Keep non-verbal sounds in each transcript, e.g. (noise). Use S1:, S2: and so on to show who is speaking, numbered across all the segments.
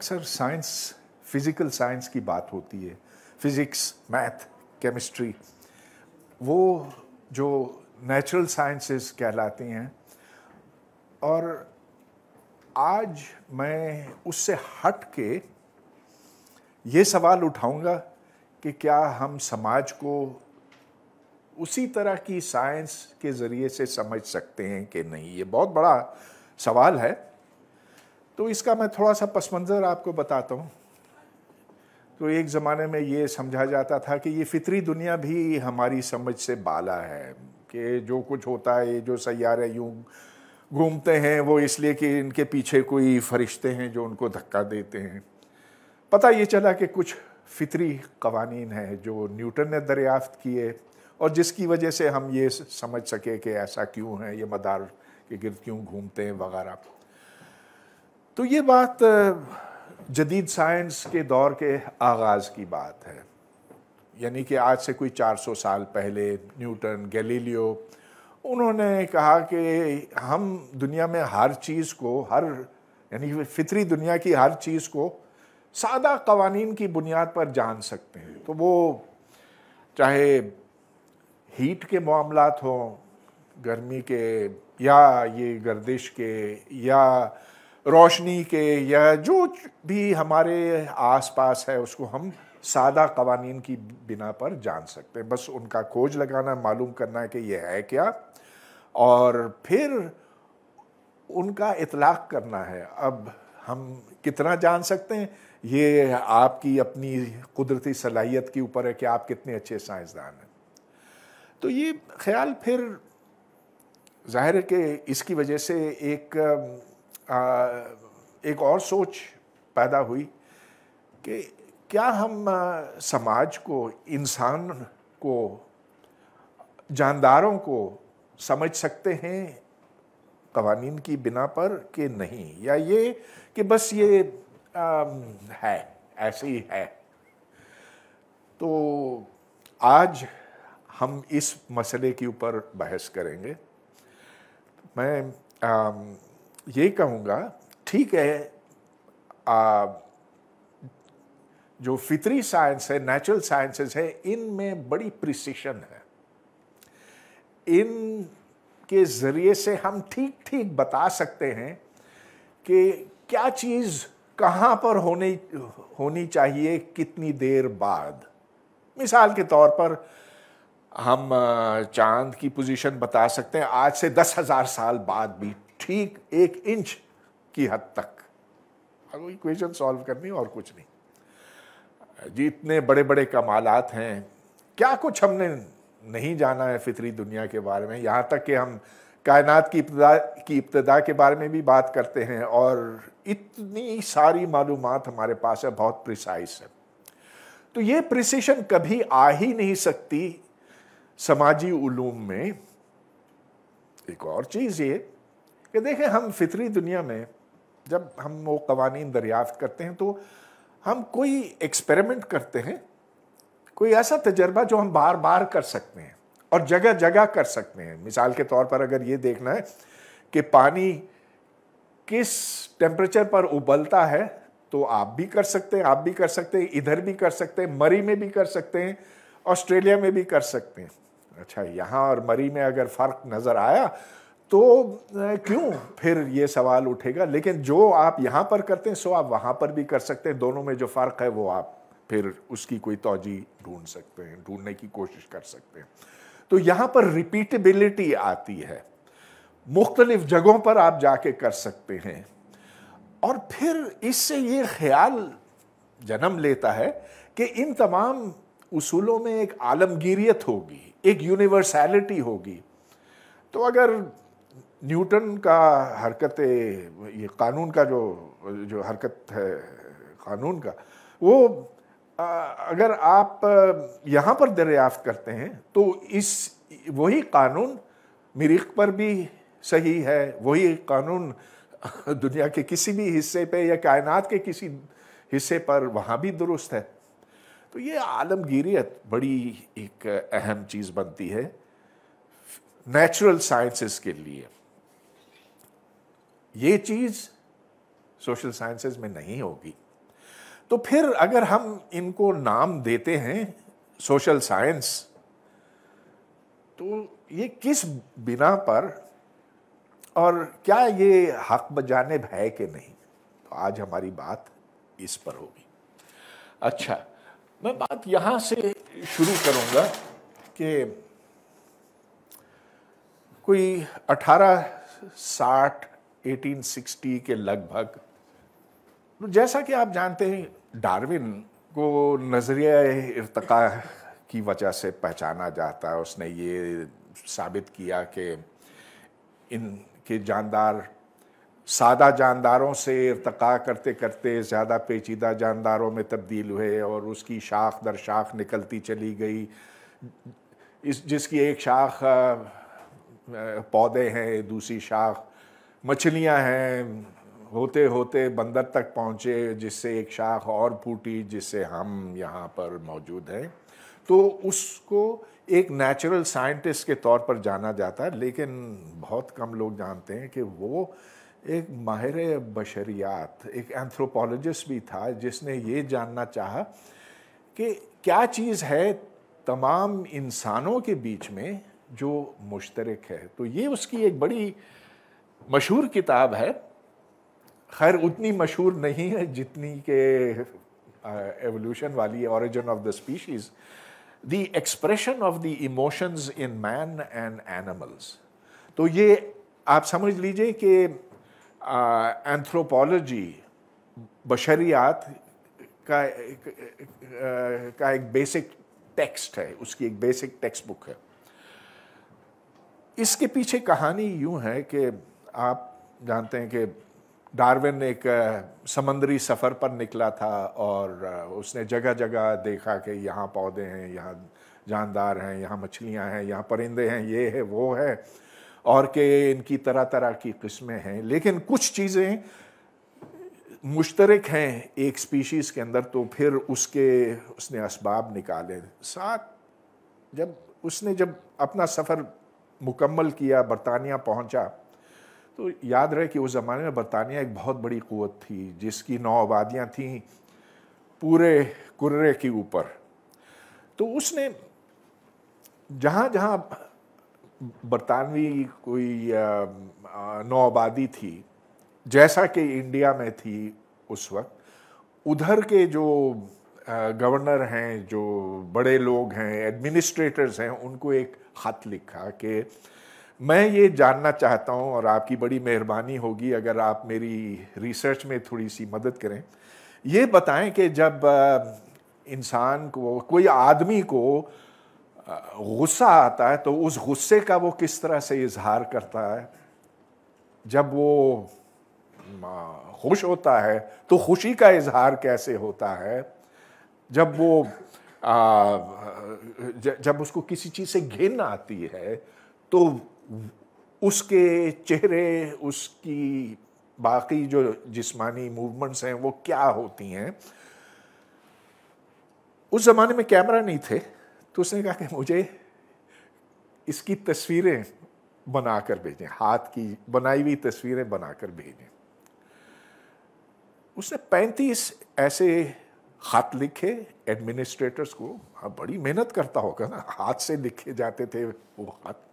S1: अक्सर science physical science की बात होती है फिज़िक्स मैथ केमिस्ट्री वो जो नेचुरल साइंसेस कहलाती हैं और आज मैं उससे हट के ये सवाल उठाऊंगा कि क्या हम समाज को उसी तरह की साइंस के ज़रिए से समझ सकते हैं कि नहीं ये बहुत बड़ा सवाल है तो इसका मैं थोड़ा सा पस मंज़र आपको बताता हूँ तो एक ज़माने में ये समझा जाता था कि ये फितरी दुनिया भी हमारी समझ से बाला है कि जो कुछ होता है जो सैारे यूँ घूमते हैं वो इसलिए कि इनके पीछे कोई फरिश्ते हैं जो उनको धक्का देते हैं पता ये चला कि कुछ फितरी कवानीन हैं जो न्यूटन ने दरियाफ्त किए और जिसकी वजह से हम ये समझ सके कि ऐसा क्यों है ये मदार के गिरद क्यों घूमते हैं वगैरह तो ये बात जदीद साइंस के दौर के आगाज़ की बात है यानी कि आज से कोई 400 साल पहले न्यूटन गैलीलियो उन्होंने कहा कि हम दुनिया में हर चीज़ को हर यानी फितरी दुनिया की हर चीज़ को सादा कवानीन की बुनियाद पर जान सकते हैं तो वो चाहे हीट के मामला हों गर्मी के या ये गर्दिश के या रोशनी के या जो भी हमारे आसपास है उसको हम सादा कवानीन की बिना पर जान सकते हैं बस उनका खोज लगाना मालूम करना है कि ये है क्या और फिर उनका इतलाक करना है अब हम कितना जान सकते हैं ये आपकी अपनी कुदरती सलाहियत के ऊपर है कि आप कितने अच्छे साइंसदान हैं तो ये ख्याल फिर जाहिर है कि इसकी वजह से एक एक और सोच पैदा हुई कि क्या हम समाज को इंसान को जानदारों को समझ सकते हैं कवानीन की बिना पर कि नहीं या ये कि बस ये आ, है ऐसे ही है तो आज हम इस मसले के ऊपर बहस करेंगे मैं आ, यही कहूँगा ठीक है आ, जो फितरी साइंस है नेचुरल साइंसेस है इनमें बड़ी प्रिसिशन है इन के ज़रिए से हम ठीक ठीक बता सकते हैं कि क्या चीज़ कहाँ पर होने होनी चाहिए कितनी देर बाद मिसाल के तौर पर हम चांद की पोजीशन बता सकते हैं आज से दस हज़ार साल बाद भी ठीक एक इंच की हद तक अब इक्वेशन सॉल्व करनी और कुछ नहीं जितने बड़े बड़े कमालात हैं क्या कुछ हमने नहीं जाना है फितरी दुनिया के बारे में यहाँ तक कि हम कायनात की इब्तदा की इब्तदा के बारे में भी बात करते हैं और इतनी सारी मालूम हमारे पास है बहुत प्रिसाइस है तो ये प्रिसिशन कभी आ ही नहीं सकती समाजी उलूम में एक और चीज़ ये कि देखें हम फितरी दुनिया में जब हम वो कवानी दरियाफ्त करते हैं तो हम कोई एक्सपेरिमेंट करते हैं कोई ऐसा तजर्बा जो हम बार बार कर सकते हैं और जगह जगह कर सकते हैं मिसाल के तौर पर अगर ये देखना है कि पानी किस टेम्परेचर पर उबलता है तो आप भी कर सकते हैं आप भी कर सकते हैं इधर भी कर सकते हैं मरी में भी कर सकते हैं ऑस्ट्रेलिया में भी कर सकते हैं अच्छा यहाँ और मरी में अगर फ़र्क नज़र आया तो क्यों फिर ये सवाल उठेगा लेकिन जो आप यहाँ पर करते हैं सो आप वहाँ पर भी कर सकते हैं दोनों में जो फ़र्क है वो आप फिर उसकी कोई तोजी ढूंढ सकते हैं ढूंढने की कोशिश कर सकते हैं तो यहाँ पर रिपीटेबिलिटी आती है मुख्तलिफ जगहों पर आप जाके कर सकते हैं और फिर इससे ये ख्याल जन्म लेता है कि इन तमाम उसूलों में एक आलमगीरियत होगी एक यूनिवर्सैलिटी होगी तो अगर न्यूटन का हरकत ये कानून का जो जो हरकत है कानून का वो अगर आप यहाँ पर दरियाफ्त करते हैं तो इस वही कानून मरीख पर भी सही है वही कानून (laughs) दुनिया के किसी भी हिस्से पे या कायनात के किसी हिस्से पर वहाँ भी दुरुस्त है तो ये आलमगीरियत बड़ी एक अहम चीज़ बनती है नेचुरल साइंसेस के लिए ये चीज़ सोशल साइंसेज में नहीं होगी तो फिर अगर हम इनको नाम देते हैं सोशल साइंस तो ये किस बिना पर और क्या ये हक बजानब है कि नहीं तो आज हमारी बात इस पर होगी अच्छा मैं बात यहां से शुरू करूंगा कि कोई साठ 1860 के लगभग तो जैसा कि आप जानते हैं डार्विन को नज़रिया इरतका की वजह से पहचाना जाता है उसने ये साबित किया कि इन के जानदार सादा जानदारों से इरतका करते करते ज़्यादा पेचीदा जानदारों में तब्दील हुए और उसकी शाख दर शाख निकलती चली गई इस जिसकी एक शाख पौधे हैं दूसरी शाख मछलियां हैं होते होते बंदर तक पहुँचे जिससे एक शाख और फूटी जिससे हम यहाँ पर मौजूद हैं तो उसको एक नेचुरल साइंटिस्ट के तौर पर जाना जाता है लेकिन बहुत कम लोग जानते हैं कि वो एक माहिर बशरियात एक एंथ्रोपोलॉजिस्ट भी था जिसने ये जानना चाहा कि क्या चीज़ है तमाम इंसानों के बीच में जो मुश्तरक है तो ये उसकी एक बड़ी मशहूर किताब है खैर उतनी मशहूर नहीं है जितनी के एवोल्यूशन वाली origin of the species the expression of the emotions in man and animals तो ये आप समझ लीजिए कि एंथ्रोपोलॉजी बशरियात का का एक बेसिक टेक्स्ट है उसकी एक बेसिक टेक्स्ट बुक है इसके पीछे कहानी यूं है कि आप जानते हैं कि डार्विन एक समंदरी सफ़र पर निकला था और उसने जगह जगह देखा कि यहाँ पौधे हैं यहाँ जानदार हैं यहाँ मछलियाँ हैं यहाँ परिंदे हैं ये है वो है और के इनकी तरह तरह की किस्में हैं लेकिन कुछ चीज़ें मुश्तरक हैं एक स्पीशीज़ के अंदर तो फिर उसके उसने इसबाब निकाले साथ जब उसने जब अपना सफ़र मुकम्मल किया बरतानिया पहुँचा तो याद रहे कि उस ज़माने में बरतानिया एक बहुत बड़ी क़वत थी जिसकी नौ आबादियाँ थीं पूरे कुर्रे के ऊपर तो उसने जहाँ जहाँ बरतानवी कोई नौ आबादी थी जैसा कि इंडिया में थी उस वक्त उधर के जो गवर्नर हैं जो बड़े लोग हैं एडमिनिस्ट्रेटर्स हैं उनको एक ख़त लिखा कि मैं ये जानना चाहता हूँ और आपकी बड़ी मेहरबानी होगी अगर आप मेरी रिसर्च में थोड़ी सी मदद करें ये बताएं कि जब इंसान को कोई आदमी को गुस्सा आता है तो उस गुस्से का वो किस तरह से इजहार करता है जब वो खुश होता है तो खुशी का इजहार कैसे होता है जब वो आ, जब उसको किसी चीज़ से घिन आती है तो उसके चेहरे उसकी बाकी जो जिस्मानी मूवमेंट्स हैं वो क्या होती हैं उस ज़माने में कैमरा नहीं थे तो उसने कहा कि मुझे इसकी तस्वीरें बना कर भेजें हाथ की बनाई हुई तस्वीरें बना कर भेजें उसने पैंतीस ऐसे हाथ लिखे एडमिनिस्ट्रेटर्स को हाँ, बड़ी मेहनत करता होगा ना हाथ से लिखे जाते थे वो हाथ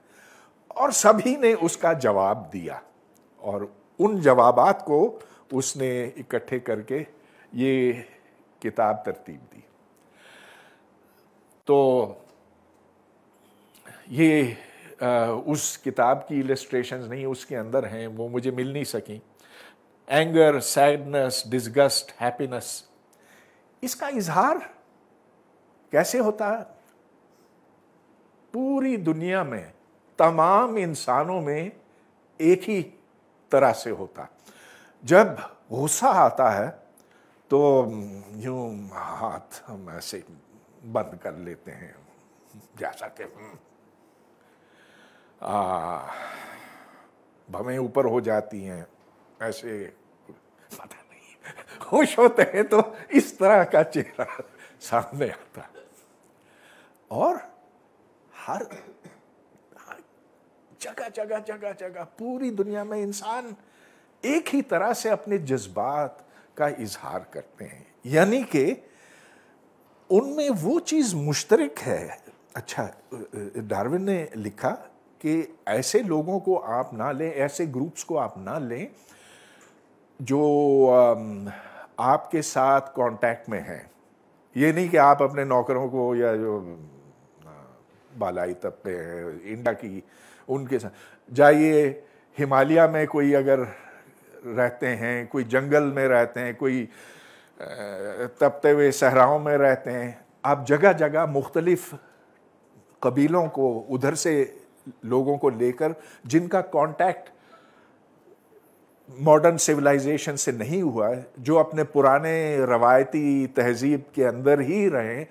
S1: और सभी ने उसका जवाब दिया और उन जवाबात को उसने इकट्ठे करके ये किताब तरतीब दी तो ये आ, उस किताब की इलेस्ट्रेशन नहीं उसके अंदर हैं वो मुझे मिल नहीं सकी एंगर सैडनेस डिसगस्ट हैप्पीनेस इसका इजहार कैसे होता है पूरी दुनिया में तमाम इंसानों में एक ही तरह से होता जब गुस्सा आता है तो यूं हाथ हम ऐसे बंद कर लेते हैं जैसा कि भवें ऊपर हो जाती हैं ऐसे पता नहीं खुश होते हैं तो इस तरह का चेहरा सामने आता और हर जगह जगह जगह पूरी दुनिया में इंसान एक ही तरह से अपने जज्बात का इजहार करते हैं यानी कि उनमें वो चीज़ मुश्तरक है अच्छा डार्विन ने लिखा कि ऐसे लोगों को आप ना लें ऐसे ग्रुप्स को आप ना लें जो आपके साथ कांटेक्ट में हैं ये नहीं कि आप अपने नौकरों को या जो बालाई तबके हैं इंडिया की उनके साथ जाइए हिमालय में कोई अगर रहते हैं कोई जंगल में रहते हैं कोई तपते हुए सहराओं में रहते हैं आप जगह जगह मुख्तलिफ कबीलों को उधर से लोगों को लेकर जिनका कांटेक्ट मॉडर्न सिविलाइजेशन से नहीं हुआ है जो अपने पुराने रवायती तहजीब के अंदर ही रहें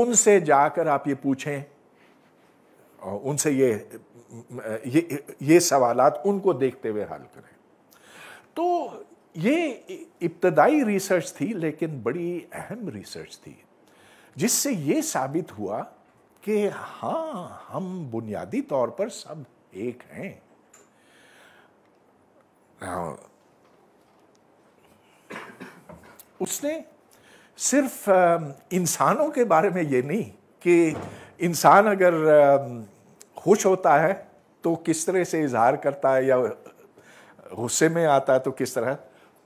S1: उनसे जाकर आप ये पूछें और उनसे ये ये ये सवाल उनको देखते हुए हल करें तो ये इब्तदाई रिसर्च थी लेकिन बड़ी अहम रिसर्च थी जिससे ये साबित हुआ कि हाँ हम बुनियादी तौर पर सब एक हैं हाँ। उसने सिर्फ इंसानों के बारे में ये नहीं कि इंसान अगर खुश होता है तो किस तरह से इजहार करता है या गुस्से में आता है तो किस तरह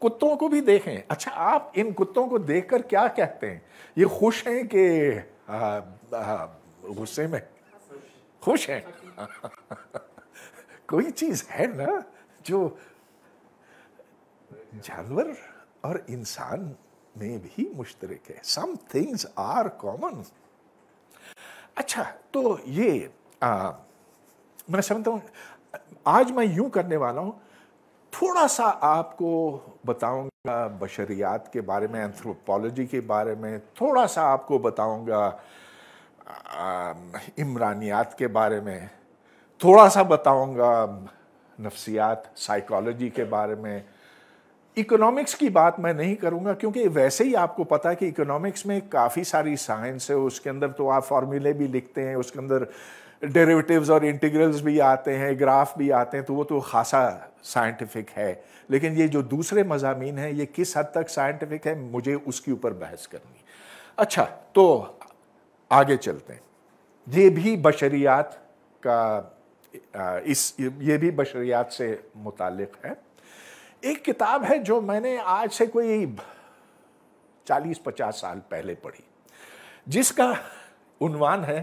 S1: कुत्तों को भी देखें अच्छा आप इन कुत्तों को देखकर क्या कहते हैं ये खुश हैं कि गुस्से में खुश हैं (laughs) कोई चीज़ है ना जो जानवर और इंसान में भी मुश्तरक है सम थिंग्स आर कॉमन अच्छा तो ये आ, मैं समझता हूँ आज मैं यूँ करने वाला हूँ थोड़ा सा आपको बताऊंगा बशरियात के बारे में एंथ्रोपोलॉजी के बारे में थोड़ा सा आपको बताऊंगा इमरानियात के बारे में थोड़ा सा बताऊंगा नफ्सियात साइकोलॉजी के बारे में इकोनॉमिक्स की बात मैं नहीं करूंगा क्योंकि वैसे ही आपको पता है कि इकोनॉमिक्स में काफ़ी सारी साइंस है उसके अंदर तो आप फॉर्मूले भी लिखते हैं उसके अंदर डेरिवेटिव्स और इंटीग्रल्स भी आते हैं ग्राफ भी आते हैं तो वो तो खासा साइंटिफिक है लेकिन ये जो दूसरे मजामी हैं ये किस हद तक साइंटिफिक है मुझे उसके ऊपर बहस करनी अच्छा तो आगे चलते हैं ये भी बशरियात का इस ये भी बशरियात से मुतक़ है एक किताब है जो मैंने आज से कोई 40-50 साल पहले पढ़ी जिसका उनवान है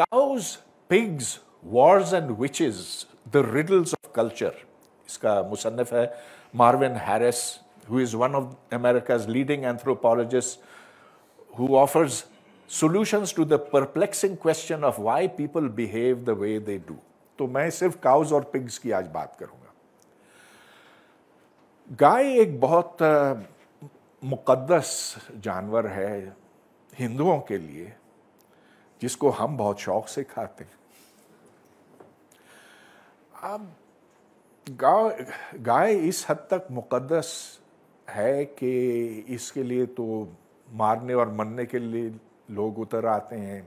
S1: cows pigs wars and witches the riddles of culture इसका मुसनफ़ है Marvin Harris who is one of America's leading anthropologist who offers solutions to the perplexing question of why people behave the way they do तो मैं सिर्फ cause और pigs की आज बात करूंगा गाय एक बहुत मुकदस जानवर है हिंदुओं के लिए जिसको हम बहुत शौक से खाते हैं अब गाय गाय इस हद तक मुकदस है कि इसके लिए तो मारने और मरने के लिए लोग उतर आते हैं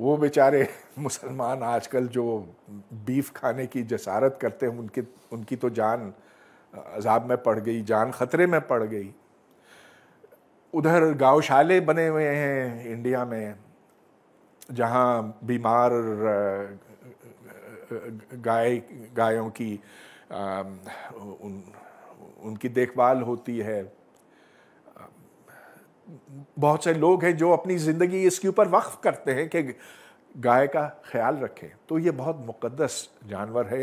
S1: वो बेचारे (laughs) मुसलमान आजकल जो बीफ खाने की जसारत करते हैं उनके उनकी तो जान अजाब में पड़ गई जान खतरे में पड़ गई उधर गौशाले बने हुए हैं इंडिया में जहाँ बीमार गाय गायों की उन, उनकी देखभाल होती है बहुत से लोग हैं जो अपनी ज़िंदगी इसके ऊपर वक्फ करते हैं कि गाय का ख्याल रखें तो ये बहुत मुकद्दस जानवर है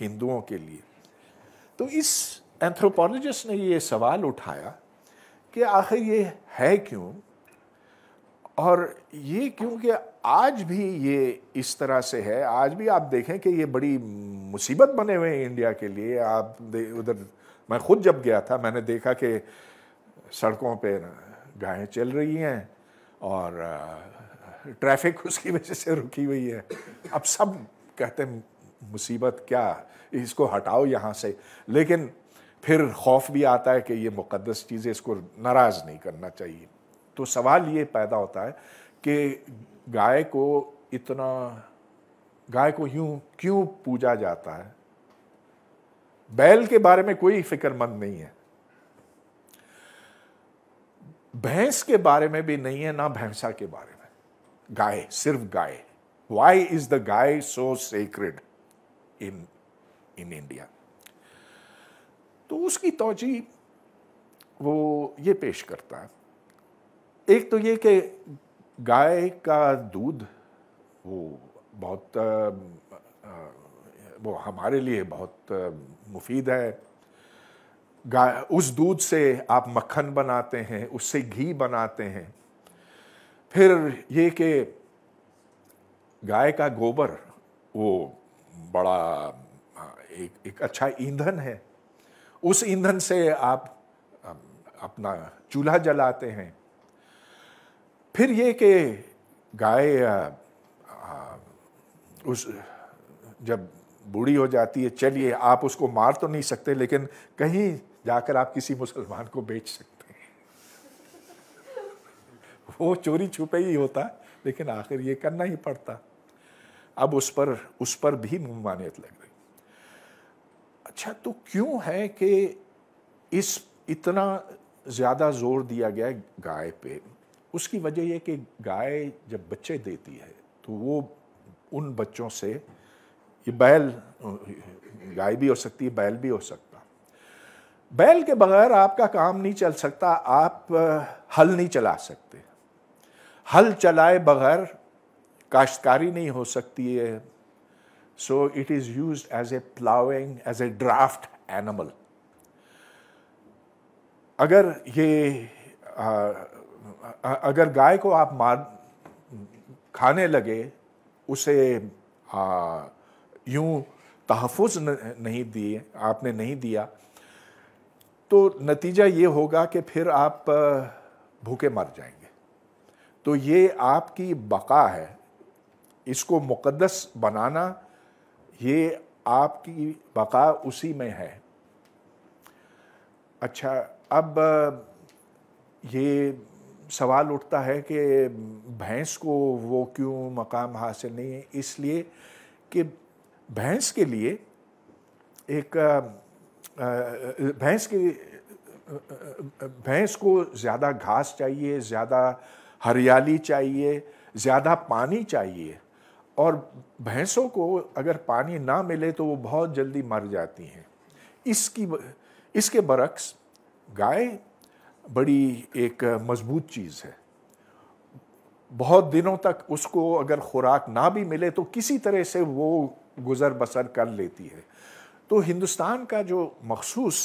S1: हिंदुओं के लिए तो इस एंथ्रोपोलॉजिस्ट ने ये सवाल उठाया कि आखिर ये है क्यों और ये क्योंकि आज भी ये इस तरह से है आज भी आप देखें कि ये बड़ी मुसीबत बने हुए हैं इंडिया के लिए आप उधर मैं खुद जब गया था मैंने देखा कि सड़कों पे गायें चल रही हैं और ट्रैफिक (laughs) उसकी वजह से रुकी हुई है अब सब कहते हैं मुसीबत क्या इसको हटाओ यहाँ से लेकिन फिर खौफ भी आता है कि ये मुकदस चीज़ें इसको नाराज़ नहीं करना चाहिए तो सवाल ये पैदा होता है कि गाय को इतना गाय को यूं क्यों पूजा जाता है बैल के बारे में कोई फिक्रमंद नहीं है भैंस के बारे में भी नहीं है ना भैंसा के बारे में गाय सिर्फ गाय वाई इज द गाय so sacred in in India तो उसकी तोजी वो ये पेश करता है एक तो ये कि गाय का दूध वो बहुत वो हमारे लिए बहुत मुफीद है गाय उस दूध से आप मक्खन बनाते हैं उससे घी बनाते हैं फिर ये कि गाय का गोबर वो बड़ा एक एक अच्छा ईंधन है उस ईंधन से आप अपना चूल्हा जलाते हैं फिर ये कि गाय उस जब बूढ़ी हो जाती है चलिए आप उसको मार तो नहीं सकते लेकिन कहीं जाकर आप किसी मुसलमान को बेच सकते हैं वो चोरी छुपे ही होता लेकिन आखिर ये करना ही पड़ता अब उस पर उस पर भी मुमानियत लग गई अच्छा तो क्यों है कि इस इतना ज़्यादा जोर दिया गया गाय पे उसकी वजह यह कि गाय जब बच्चे देती है तो वो उन बच्चों से ये बैल गाय भी हो सकती है बैल भी हो सकता बैल के बगैर आपका काम नहीं चल सकता आप हल नहीं चला सकते हल चलाए बगैर काश्तकारी नहीं हो सकती है so it is use as a ploughing as a draught animal अगर ये अगर गाय को आप मार खाने लगे उसे यूं तहफ़ नहीं दिए आपने नहीं दिया तो नतीजा ये होगा कि फिर आप भूखे मर जाएंगे तो ये आपकी बका है इसको मुकद्दस बनाना ये आपकी बका उसी में है अच्छा अब ये सवाल उठता है कि भैंस को वो क्यों मकाम हासिल नहीं है इसलिए कि भैंस के लिए एक भैंस के भैंस को ज़्यादा घास चाहिए ज़्यादा हरियाली चाहिए ज़्यादा पानी चाहिए और भैंसों को अगर पानी ना मिले तो वो बहुत जल्दी मर जाती हैं इसकी इसके बरक्स गाय बड़ी एक मजबूत चीज़ है बहुत दिनों तक उसको अगर खुराक ना भी मिले तो किसी तरह से वो गुज़र बसर कर लेती है तो हिंदुस्तान का जो मखसूस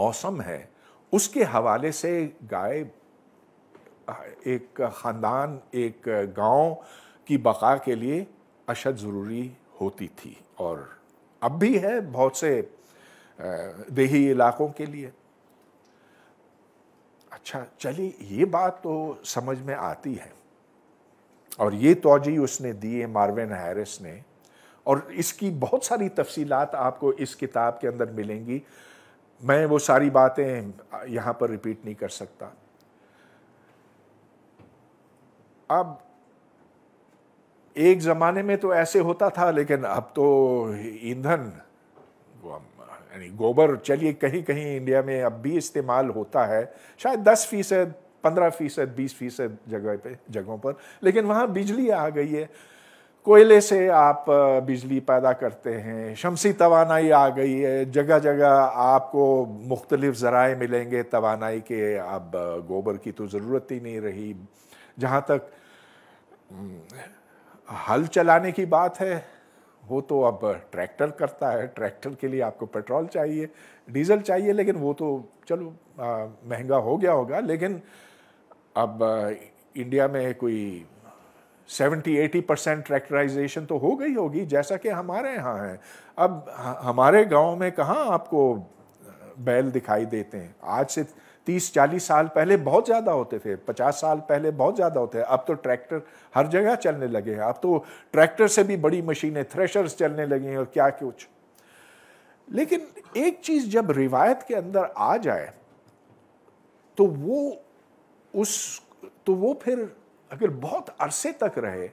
S1: मौसम है उसके हवाले से गाय एक ख़ानदान एक गांव की बका के लिए अशद ज़रूरी होती थी और अब भी है बहुत से देही इलाक़ों के लिए अच्छा चलिए ये बात तो समझ में आती है और ये तोजी उसने दी है मार्विन हैरिस ने और इसकी बहुत सारी तफसीलात आपको इस किताब के अंदर मिलेंगी मैं वो सारी बातें यहां पर रिपीट नहीं कर सकता अब एक ज़माने में तो ऐसे होता था लेकिन अब तो ईंधन यानी गोबर चलिए कहीं कहीं इंडिया में अब भी इस्तेमाल होता है शायद दस फीसद पंद्रह फीसद बीस फीसद जगह पे जगहों पर लेकिन वहाँ बिजली आ गई है कोयले से आप बिजली पैदा करते हैं शमसी तोानाई आ गई है जगह जगह आपको मुख्तलिफ ज़राए मिलेंगे तोानाई के अब गोबर की तो ज़रूरत ही नहीं रही जहाँ तक हम्म, हल चलाने की बात है वो तो अब ट्रैक्टर करता है ट्रैक्टर के लिए आपको पेट्रोल चाहिए डीजल चाहिए लेकिन वो तो चलो महंगा हो गया होगा लेकिन अब आ, इंडिया में कोई 70-80 परसेंट ट्रैक्टराइजेशन तो हो गई होगी जैसा कि हमारे यहाँ है अब हमारे गांव में कहाँ आपको बैल दिखाई देते हैं आज से तीस चालीस साल पहले बहुत ज़्यादा होते थे पचास साल पहले बहुत ज़्यादा होते हैं अब तो ट्रैक्टर हर जगह चलने लगे हैं अब तो ट्रैक्टर से भी बड़ी मशीनें थ्रेशर्स चलने लगे हैं और क्या कुछ लेकिन एक चीज़ जब रिवायत के अंदर आ जाए तो वो उस तो वो फिर अगर बहुत अरसे तक रहे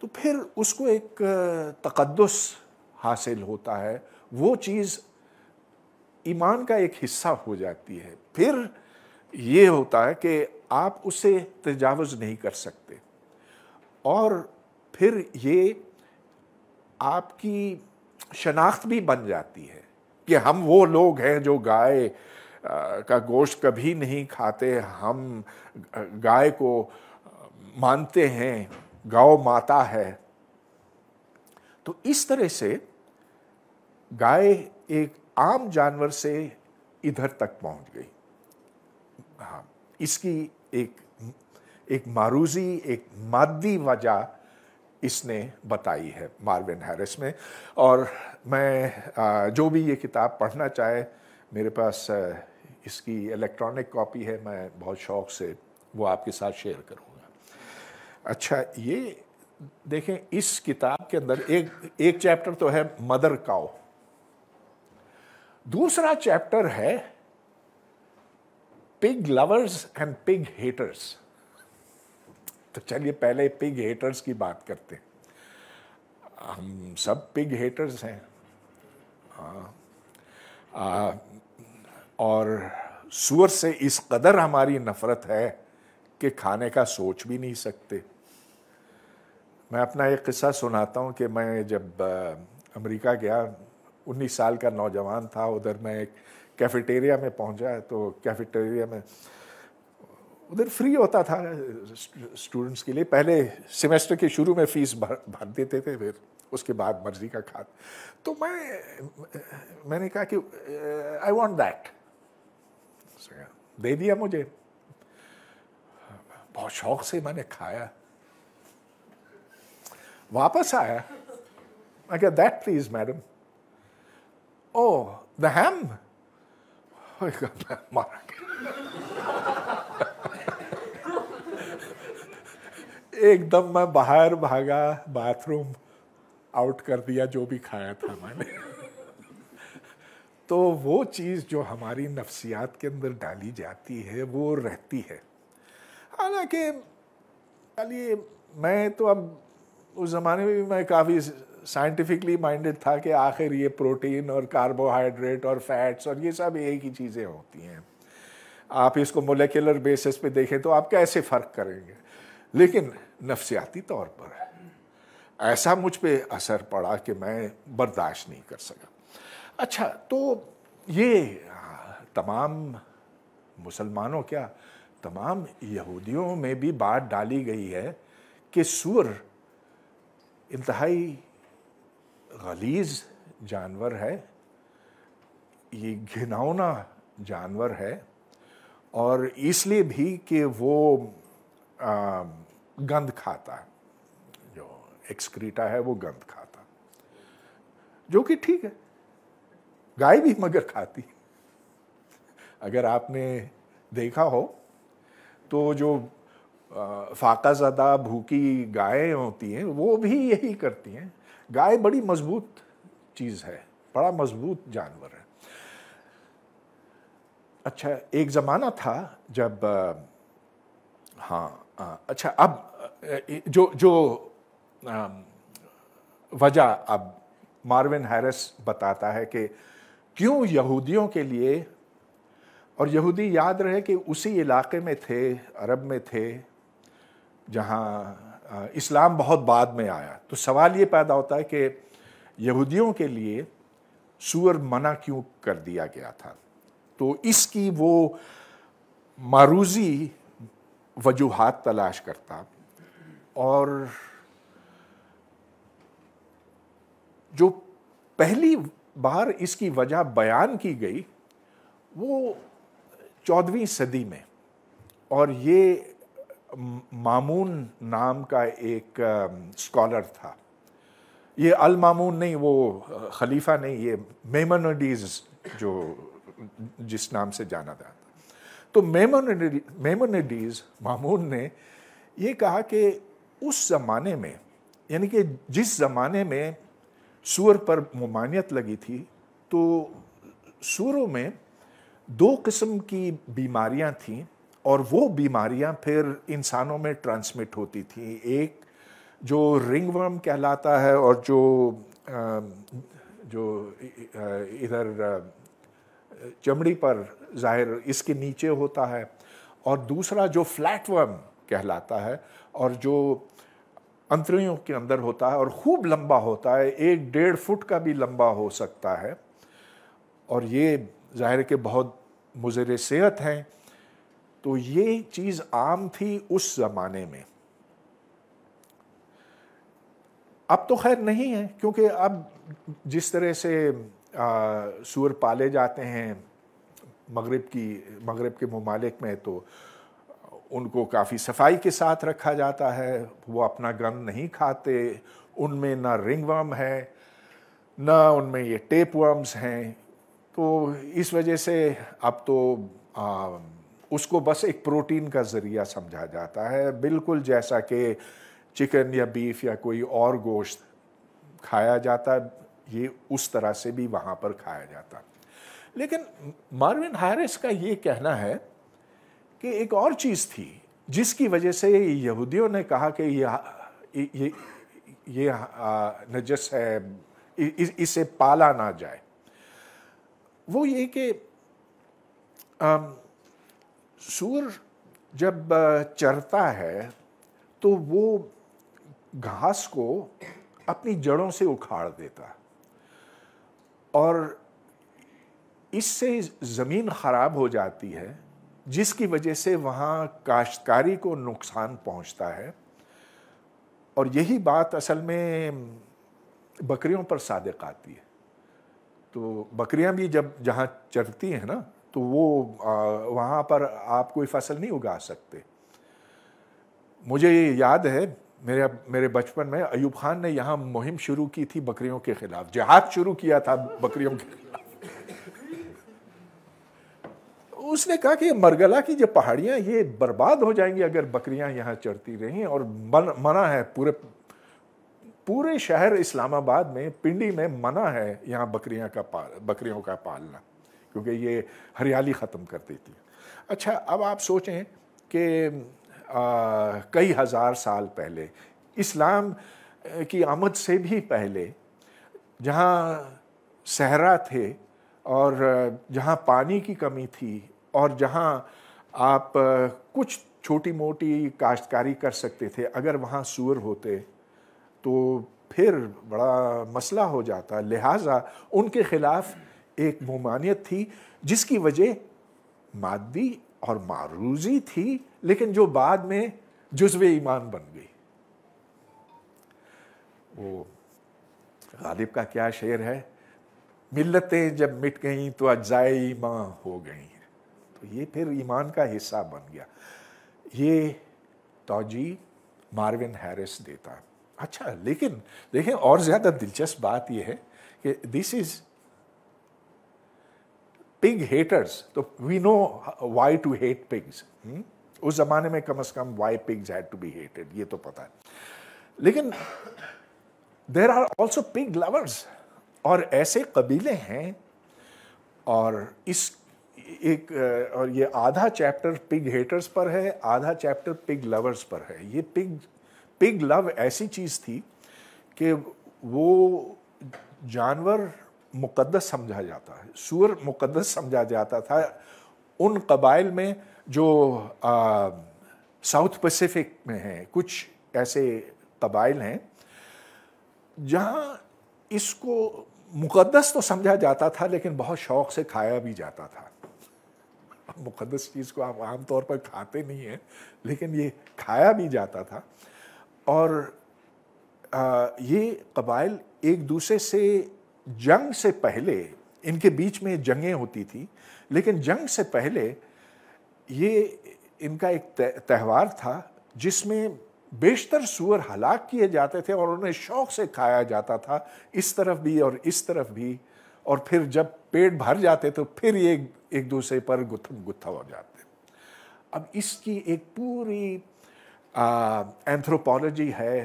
S1: तो फिर उसको एक तकदस हासिल होता है वो चीज़ ईमान का एक हिस्सा हो जाती है फिर ये होता है कि आप उसे तजावज़ नहीं कर सकते और फिर ये आपकी शनाख्त भी बन जाती है कि हम वो लोग हैं जो गाय का गोश्त कभी नहीं खाते हम गाय को मानते हैं गौ माता है तो इस तरह से गाय एक आम जानवर से इधर तक पहुंच गई हाँ इसकी एक एक मारूजी एक मादी वजह इसने बताई है मार्विन हैरिस में और मैं जो भी ये किताब पढ़ना चाहे मेरे पास इसकी इलेक्ट्रॉनिक कॉपी है मैं बहुत शौक से वो आपके साथ शेयर करूँगा अच्छा ये देखें इस किताब के अंदर एक एक चैप्टर तो है मदर काओ दूसरा चैप्टर है pig lovers and pig haters तो चलिए पहले पिग हेटर्स की बात करते हैं हम सब पिग हेटर्स हैं आ, हाँ। हाँ। और सुअर से इस कदर हमारी नफ़रत है कि खाने का सोच भी नहीं सकते मैं अपना एक किस्सा सुनाता हूँ कि मैं जब अमेरिका गया उन्नीस साल का नौजवान था उधर मैं एक कैफेटेरिया में पहुंचा तो कैफेटेरिया में उधर फ्री होता था स्टूडेंट्स के लिए पहले सेमेस्टर के शुरू में फीस भर भर देते थे फिर उसके बाद मर्जी का खाद तो मैं मैंने कहा कि आई वॉन्ट दैट दे दिया मुझे बहुत शौक से मैंने खाया वापस आया I get that, please, madam. Oh, the 그러니까 Mark. एकदम मैं बाहर भागा बाथरूम आउट कर दिया जो भी खाया था मैंने तो वो चीज़ जो हमारी नफ्सियात के अंदर डाली जाती है वो रहती है हालांकि चलिए मैं तो अब उस ज़माने में भी मैं काफ़ी साइंटिफिकली माइंडेड था कि आखिर ये प्रोटीन और कार्बोहाइड्रेट और फैट्स और ये सब एक ही चीज़ें होती हैं आप इसको मोलिकुलर बेसिस पे देखें तो आप कैसे फ़र्क करेंगे लेकिन नफ्सियाती तौर पर ऐसा मुझ पर असर पड़ा कि मैं बर्दाश्त नहीं कर सका अच्छा तो ये तमाम मुसलमानों क्या तमाम यहूदियों में भी बात डाली गई है कि सूर इंतहाई गलीज जानवर है ये घिनौना जानवर है और इसलिए भी कि वो गंद खाता है जो एक्सक्रीटा है वो गंद खाता जो कि ठीक है गाय भी मगर खाती अगर आपने देखा हो तो जो फाका ज़दा भूखी गायें होती हैं वो भी यही करती हैं गाय बड़ी मजबूत चीज़ है बड़ा मजबूत जानवर है अच्छा एक ज़माना था जब हाँ अच्छा अब जो जो वजह अब मार्विन हैरिस बताता है कि क्यों यहूदियों के लिए और यहूदी याद रहे कि उसी इलाके में थे अरब में थे जहाँ इस्लाम बहुत बाद में आया तो सवाल ये पैदा होता है कि यहूदियों के लिए सूअर मना क्यों कर दिया गया था तो इसकी वो मारूजी वजूहत तलाश करता और जो पहली बार इसकी वजह बयान की गई वो चौदहवीं सदी में और ये मामून नाम का एक स्कॉलर था ये अल मामून नहीं वो खलीफा नहीं ये मेमोनडीज़ जो जिस नाम से जाना था तो मेमोनडीज़ मामून ने ये कहा कि उस ज़माने में यानी कि जिस ज़माने में सूर पर ममानियत लगी थी तो सूरों में दो किस्म की बीमारियां थीं और वो बीमारियां फिर इंसानों में ट्रांसमिट होती थी एक जो रिंगवर्म कहलाता है और जो जो इधर चमड़ी पर ज़ाहिर इसके नीचे होता है और दूसरा जो फ्लैटवर्म कहलाता है और जो अंतरियों के अंदर होता है और खूब लंबा होता है एक डेढ़ फुट का भी लंबा हो सकता है और ये ज़ाहिर के बहुत मुजर सेहत हैं तो ये चीज़ आम थी उस ज़माने में अब तो खैर नहीं है क्योंकि अब जिस तरह से सूर पाले जाते हैं मगरब की मगरब के ममालिक में तो उनको काफ़ी सफाई के साथ रखा जाता है वो अपना गंद नहीं खाते उनमें ना रिंग वर्म है ना उनमें ये टेप वर्म्स हैं तो इस वजह से अब तो आ, उसको बस एक प्रोटीन का ज़रिया समझा जाता है बिल्कुल जैसा कि चिकन या बीफ या कोई और गोश्त खाया जाता ये उस तरह से भी वहाँ पर खाया जाता लेकिन मार्विन हारिस का ये कहना है कि एक और चीज़ थी जिसकी वजह से यहूदियों ने कहा कि यह ये ये नजस है इसे पाला ना जाए वो ये कि सूर जब चरता है तो वो घास को अपनी जड़ों से उखाड़ देता और इससे ज़मीन ख़राब हो जाती है जिसकी वजह से वहाँ काश्तकारी को नुकसान पहुँचता है और यही बात असल में बकरियों पर सादक आती है तो बकरियाँ भी जब जहाँ चरती हैं ना तो वो वहाँ पर आप कोई फसल नहीं उगा सकते मुझे ये याद है मेरे मेरे बचपन में अयूब खान ने यहाँ मुहिम शुरू की थी बकरियों के खिलाफ जहाद शुरू किया था बकरियों के खिलाफ उसने कहा कि मरगला की जो पहाड़ियां ये बर्बाद हो जाएंगी अगर बकरियां यहाँ चढ़ती रहीं और मन, मना है पूरे पूरे शहर इस्लामाबाद में पिंडी में मना है यहाँ बकरियां का पाल बकरियों का पालना क्योंकि ये हरियाली ख़त्म कर देती है अच्छा अब आप सोचें कि कई हज़ार साल पहले इस्लाम की आमद से भी पहले जहाँ सहरा थे और जहाँ पानी की कमी थी और जहाँ आप कुछ छोटी मोटी काश्तकारी कर सकते थे अगर वहाँ सूर होते तो फिर बड़ा मसला हो जाता लिहाजा उनके ख़िलाफ़ एक मुमानियत थी जिसकी वजह मादी और मारूजी थी लेकिन जो बाद में जुज्व ईमान बन गई वो गालिब का क्या शेर है मिलतें जब मिट गईं तो अजाय ईमान हो गई तो ये फिर ईमान का हिस्सा बन गया ये तोजी मार्विन हैरिस देता अच्छा लेकिन देखें और ज़्यादा दिलचस्प बात यह है कि दिस इज़ pig हेटर्स तो we know why to hate pigs. Hmm? उस जमाने में कम से कम why pigs had to be hated ये तो पता है लेकिन there are also pig lovers और ऐसे कबीले हैं और इस एक और ये आधा चैप्टर पिग हेटर्स पर है आधा चैप्टर पिग लवर्स पर है ये पिग पिग लव ऐसी चीज़ थी कि वो जानवर मुकदस समझा जाता है सूअर मुक़दस समझा जाता था उन कबाइल में जो साउथ पैसिफिक में हैं कुछ ऐसे कबाइल हैं जहाँ इसको मुक़दस तो समझा जाता था लेकिन बहुत शौक़ से खाया भी जाता था मुकदस चीज़ को आप आमतौर पर खाते नहीं हैं लेकिन ये खाया भी जाता था और आ, ये कबाइल एक दूसरे से जंग से पहले इनके बीच में जंगें होती थी लेकिन जंग से पहले ये इनका एक त्यौहार था जिसमें बेशतर सुअर हलाक किए जाते थे और उन्हें शौक से खाया जाता था इस तरफ भी और इस तरफ भी और फिर जब पेट भर जाते तो फिर ये एक दूसरे पर गुत्थम गुत्था हो जाते अब इसकी एक पूरी एंथ्रोपोलॉजी है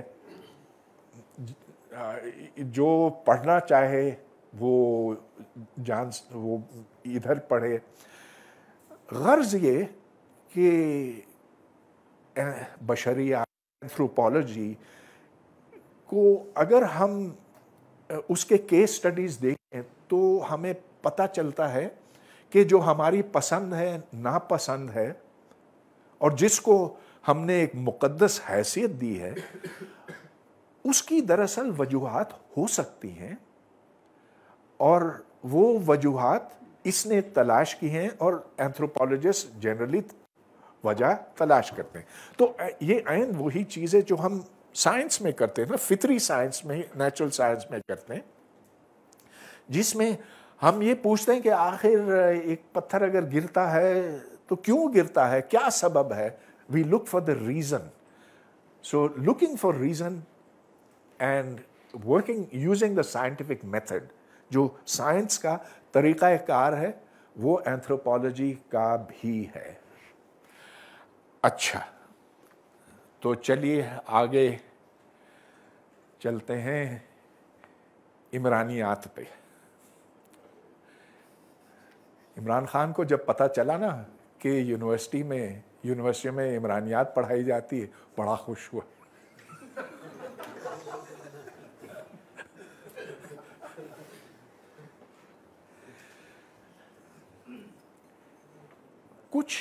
S1: जो पढ़ना चाहे वो जान वो इधर पढ़े गर्ज ये कि बशरिया एंथ्रोपोलॉजी को अगर हम उसके केस स्टडीज़ देखें तो हमें पता चलता है कि जो हमारी पसंद है नापसंद है और जिसको हमने एक मुकद्दस हैसियत दी है उसकी दरअसल वजूहत हो सकती हैं और वो वजूहत इसने तलाश की हैं और एंथ्रोपोलॉजिस्ट जनरली वजह तलाश करते हैं तो ये आयन वही चीज़ है जो हम साइंस में करते हैं ना फितरी साइंस में नेचुरल साइंस में करते हैं जिसमें हम ये पूछते हैं कि आखिर एक पत्थर अगर गिरता है तो क्यों गिरता है क्या सबब है we look for the reason so looking for reason and working using the scientific method जो साइंस का तरीक़ाकार है वो एंथ्रोपोलॉजी का भी है अच्छा तो चलिए आगे चलते हैं इमरानियात पे इमरान खान को जब पता चला ना कि यूनिवर्सिटी में यूनिवर्सिटी में इमरानियात पढ़ाई जाती है बड़ा खुश हुआ कुछ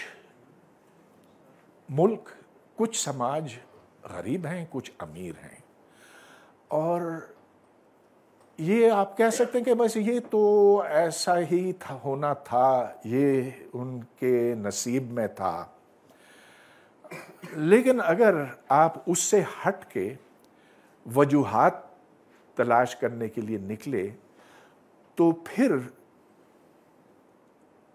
S1: मुल्क कुछ समाज गरीब हैं कुछ अमीर हैं और ये आप कह सकते हैं कि बस ये तो ऐसा ही था होना था ये उनके नसीब में था लेकिन अगर आप उससे हट के वजूहत तलाश करने के लिए निकले तो फिर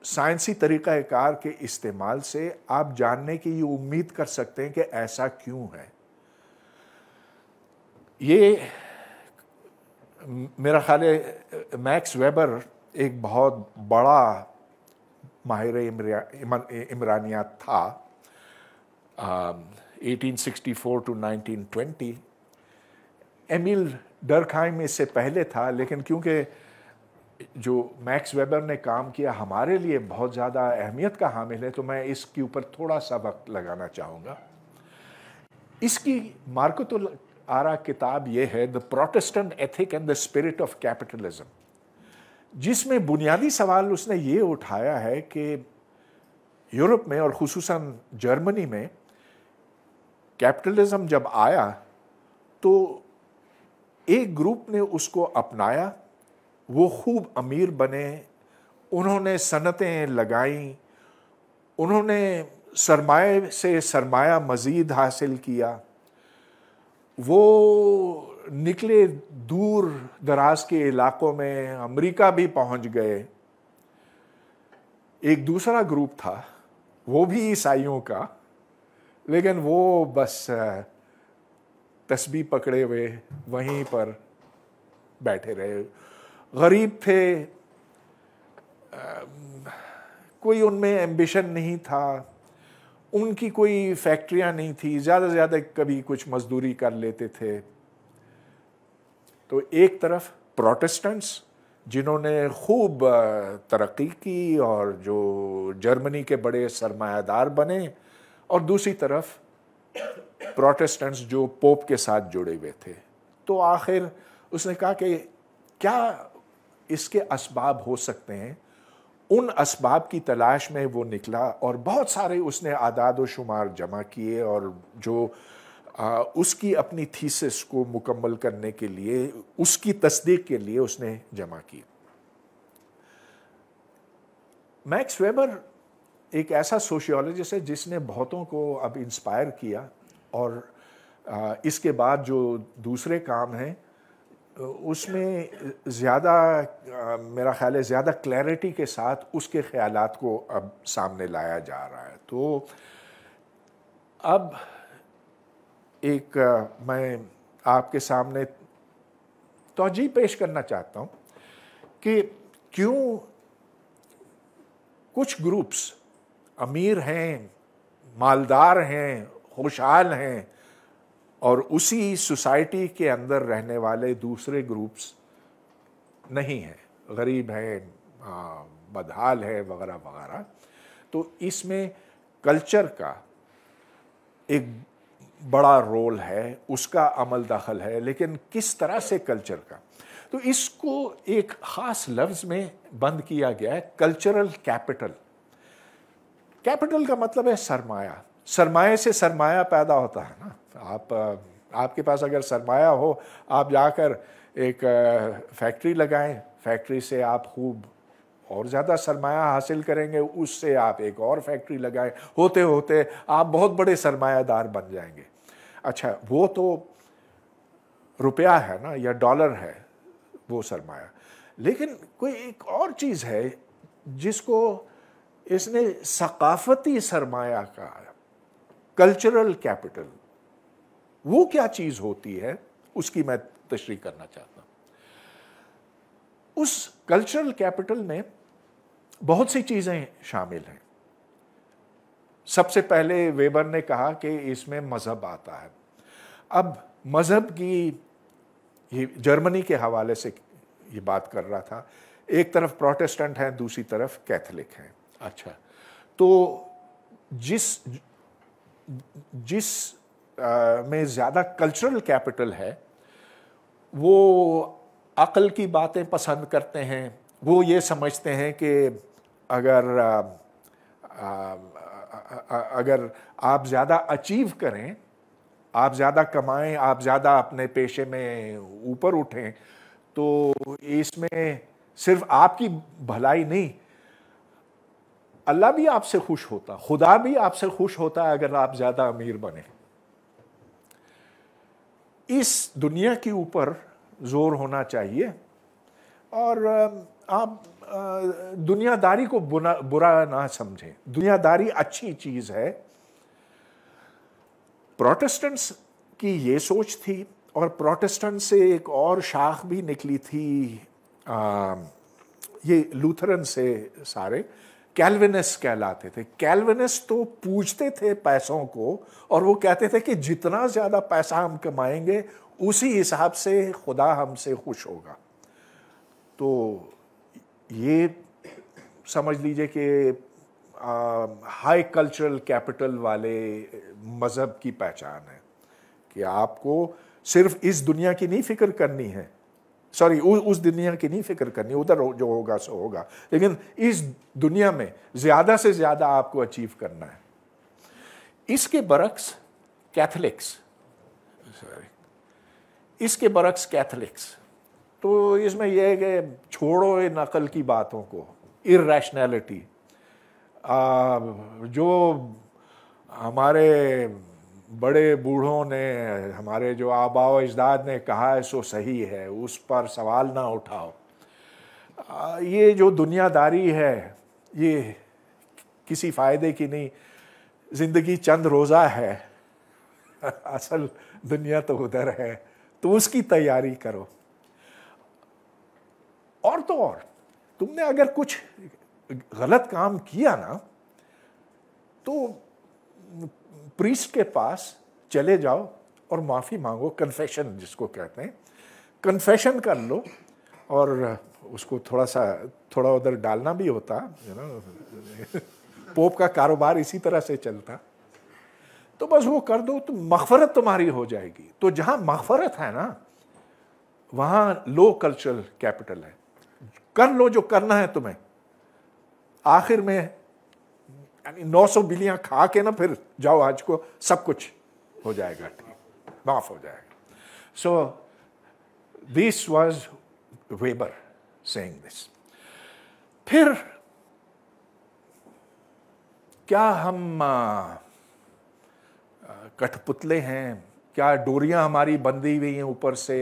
S1: साइंसी तरीक़ाकार के इस्तेमाल से आप जानने की ये उम्मीद कर सकते हैं कि ऐसा क्यों है ये मेरा ख्याल है मैक्स वेबर एक बहुत बड़ा माहिर इमरानियात था eighteen sixty four to nineteen twenty Emile Durkheim इससे पहले था लेकिन क्योंकि जो मैक्स वेबर ने काम किया हमारे लिए बहुत ज़्यादा अहमियत का हामिल है तो मैं इसके ऊपर थोड़ा सा वक्त लगाना चाहूँगा इसकी तो आरा किताब ये है the Protestant ethic and the spirit of capitalism जिसमें बुनियादी सवाल उसने ये उठाया है कि यूरोप में और खसूस जर्मनी में कैपिटलिज्म जब आया तो एक ग्रुप ने उसको अपनाया वो खूब अमीर बने उन्होंने सनतें लगाई उन्होंने सरमाए से सरमाया मज़ीद हासिल किया वो निकले दूर दराज के इलाकों में अमेरिका भी पहुंच गए एक दूसरा ग्रुप था वो भी ईसाइयों का लेकिन वो बस तस्बी पकड़े हुए वहीं पर बैठे रहे गरीब थे कोई उनमें एम्बिशन नहीं था उनकी कोई फैक्ट्रियां नहीं थी ज़्यादा से ज़्यादा कभी कुछ मजदूरी कर लेते थे तो एक तरफ प्रोटेस्टेंट्स जिन्होंने खूब तरक्की की और जो जर्मनी के बड़े सरमायादार बने और दूसरी तरफ प्रोटेस्टेंट्स जो पोप के साथ जुड़े हुए थे तो आखिर उसने कहा कि क्या इसके इसबाब हो सकते हैं उन इसबाब की तलाश में वो निकला और बहुत सारे उसने आदाद व शुमार जमा किए और जो आ, उसकी अपनी थीसिस को मुकम्मल करने के लिए उसकी तस्दीक के लिए उसने जमा किए मैक्स वेबर एक ऐसा सोशियोलॉजिस्ट है जिसने बहुतों को अब इंस्पायर किया और इसके बाद जो दूसरे काम हैं उसमें ज़्यादा मेरा ख्याल है ज़्यादा क्लैरिटी के साथ उसके ख्याल को अब सामने लाया जा रहा है तो अब एक मैं आपके सामने तोजी पेश करना चाहता हूँ कि क्यों कुछ ग्रुप्स अमीर हैं मालदार हैं खुशहाल हैं और उसी सोसाइटी के अंदर रहने वाले दूसरे ग्रुप्स नहीं हैं गरीब हैं बदहाल है वगैरह वगैरह तो इसमें कल्चर का एक बड़ा रोल है उसका अमल दखल है लेकिन किस तरह से कल्चर का तो इसको एक ख़ास लफ्ज़ में बंद किया गया है कल्चरल कैपिटल कैपिटल का मतलब है सरमाया सरमाए से सरमाया पैदा होता है ना आप आपके पास अगर सरमाया हो आप जाकर एक फैक्ट्री लगाएं फैक्ट्री से आप खूब और ज़्यादा सरमाया हासिल करेंगे उससे आप एक और फैक्ट्री लगाएं होते होते आप बहुत बड़े सरमायादार बन जाएंगे अच्छा वो तो रुपया है ना या डॉलर है वो सरमाया लेकिन कोई एक और चीज़ है जिसको इसने सकाफती सरमाया कहा कल्चरल कैपिटल वो क्या चीज़ होती है उसकी मैं तशरी करना चाहता उस कल्चरल कैपिटल में बहुत सी चीज़ें शामिल हैं सबसे पहले वेबर ने कहा कि इसमें मज़हब आता है अब मज़हब की ये जर्मनी के हवाले से ये बात कर रहा था एक तरफ प्रोटेस्टेंट हैं दूसरी तरफ कैथलिक हैं अच्छा तो जिस जिस में ज़्यादा कल्चरल कैपिटल है वो अकल की बातें पसंद करते हैं वो ये समझते हैं कि अगर आ, आ, आ, अगर आप ज़्यादा अचीव करें आप ज़्यादा कमाएं आप ज़्यादा अपने पेशे में ऊपर उठें तो इसमें सिर्फ आपकी भलाई नहीं अल्लाह भी आपसे खुश होता खुदा भी आपसे खुश होता है अगर आप ज़्यादा अमीर बने इस दुनिया के ऊपर जोर होना चाहिए और आप दुनियादारी को बुरा ना समझें दुनियादारी अच्छी चीज़ है प्रोटेस्टेंट्स की ये सोच थी और प्रोटेस्टेंट से एक और शाख भी निकली थी आ, ये लूथरन से सारे कैलविनस कहलाते थे कैलविनस तो पूजते थे पैसों को और वो कहते थे कि जितना ज़्यादा पैसा हम कमाएंगे उसी हिसाब से खुदा हमसे खुश होगा तो ये समझ लीजिए कि हाई कल्चरल कैपिटल वाले मज़हब की पहचान है कि आपको सिर्फ इस दुनिया की नहीं फिक्र करनी है सॉरी उस दुनिया की नहीं फिक्र करनी उधर जो होगा सो होगा लेकिन इस दुनिया में ज़्यादा से ज़्यादा आपको अचीव करना है इसके बरक्स कैथलिक्स सॉरी इसके बरक्स कैथलिक्स तो इसमें यह है कि छोड़ो ये नकल की बातों को इरेशनैलिटी जो हमारे बड़े बूढ़ों ने हमारे जो आबा अजदाद ने कहा है सो सही है उस पर सवाल ना उठाओ ये जो दुनियादारी है ये किसी फ़ायदे की नहीं ज़िंदगी चंद रोज़ा है (laughs) असल दुनिया तो उधर है तो उसकी तैयारी करो और तो और तुमने अगर कुछ गलत काम किया ना तो प्रीस्ट के पास चले जाओ और माफ़ी मांगो कन्फेशन जिसको कहते हैं कन्फेशन कर लो और उसको थोड़ा सा थोड़ा उधर डालना भी होता यू नो पोप का कारोबार इसी तरह से चलता तो बस वो कर दो तो मफफरत तुम्हारी हो जाएगी तो जहाँ मफ़रत है ना वहाँ लो कल्चरल कैपिटल है कर लो जो करना है तुम्हें आखिर में यानी नौ सौ खा के ना फिर जाओ आज को सब कुछ हो जाएगा माफ हो जाएगा so this was Weber saying this फिर क्या हम कठपुतले हैं क्या डोरियां हमारी बंधी हुई हैं ऊपर से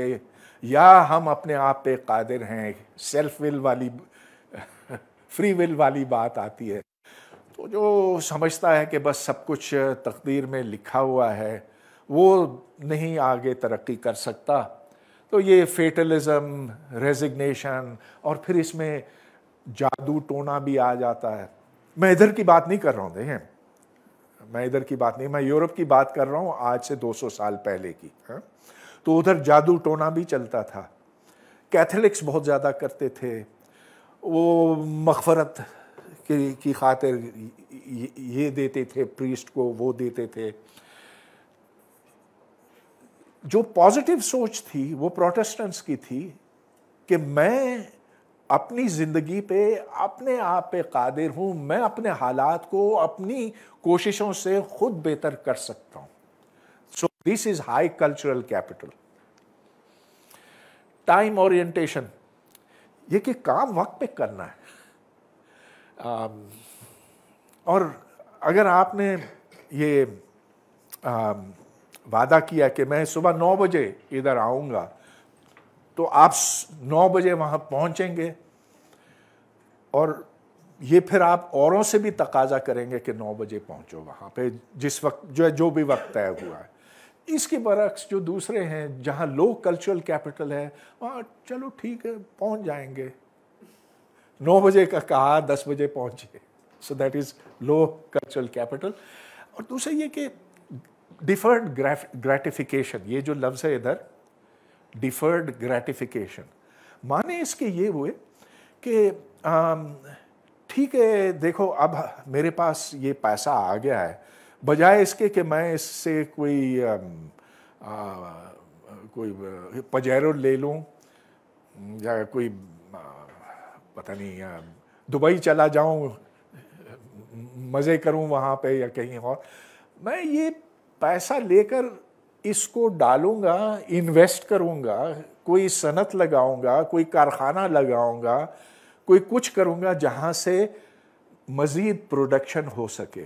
S1: या हम अपने आप पे कादिर हैं सेल्फ विल वाली (laughs) फ्री विल वाली बात आती है तो जो समझता है कि बस सब कुछ तकदीर में लिखा हुआ है वो नहीं आगे तरक्की कर सकता तो ये फेटलिज़म रेजिग्नेशन और फिर इसमें जादू टोना भी आ जाता है मैं इधर की बात नहीं कर रहा हूँ देखें मैं इधर की बात नहीं मैं यूरोप की बात कर रहा हूँ आज से 200 साल पहले की है? हाँ। तो उधर जादू टोना भी चलता था कैथलिक्स बहुत ज़्यादा करते थे वो मखफरत की, खातिर ये देते थे प्रीस्ट को वो देते थे जो पॉजिटिव सोच थी वो प्रोटेस्टेंट्स की थी कि मैं अपनी ज़िंदगी पे अपने आप पे कादिर हूं मैं अपने हालात को अपनी कोशिशों से खुद बेहतर कर सकता हूं so this is high cultural capital time orientation ये कि काम वक्त पे करना है Um, और अगर आपने ये um, वादा किया कि मैं सुबह नौ बजे इधर आऊँगा तो आप नौ बजे वहाँ पहुँचेंगे और ये फिर आप औरों से भी तकाजा करेंगे कि नौ बजे पहुँचो वहाँ पे जिस वक्त जो है जो भी वक्त तय हुआ है इसके बरक्स जो दूसरे हैं जहाँ लो कल्चरल कैपिटल है वहाँ चलो ठीक है पहुँच जाएंगे नौ बजे का कहा दस बजे पहुंचे so that is low cultural capital और दूसरा ये कि डिफर्ड ग्रेटिफिकेशन ये जो लफ्ज़ है इधर डिफर्ड ग्रेटिफिकेशन माने इसके ये हुए कि ठीक है देखो अब मेरे पास ये पैसा आ गया है बजाय इसके कि मैं इससे कोई आ, आ, कोई पजैरो ले लूँ या कोई पता नहीं दुबई चला जाऊँ मज़े करूँ वहाँ पे या कहीं और मैं ये पैसा लेकर इसको डालूँगा इन्वेस्ट करूँगा कोई सनत लगाऊँगा कोई कारखाना लगाऊँगा कोई कुछ करूँगा जहाँ से मज़ीद प्रोडक्शन हो सके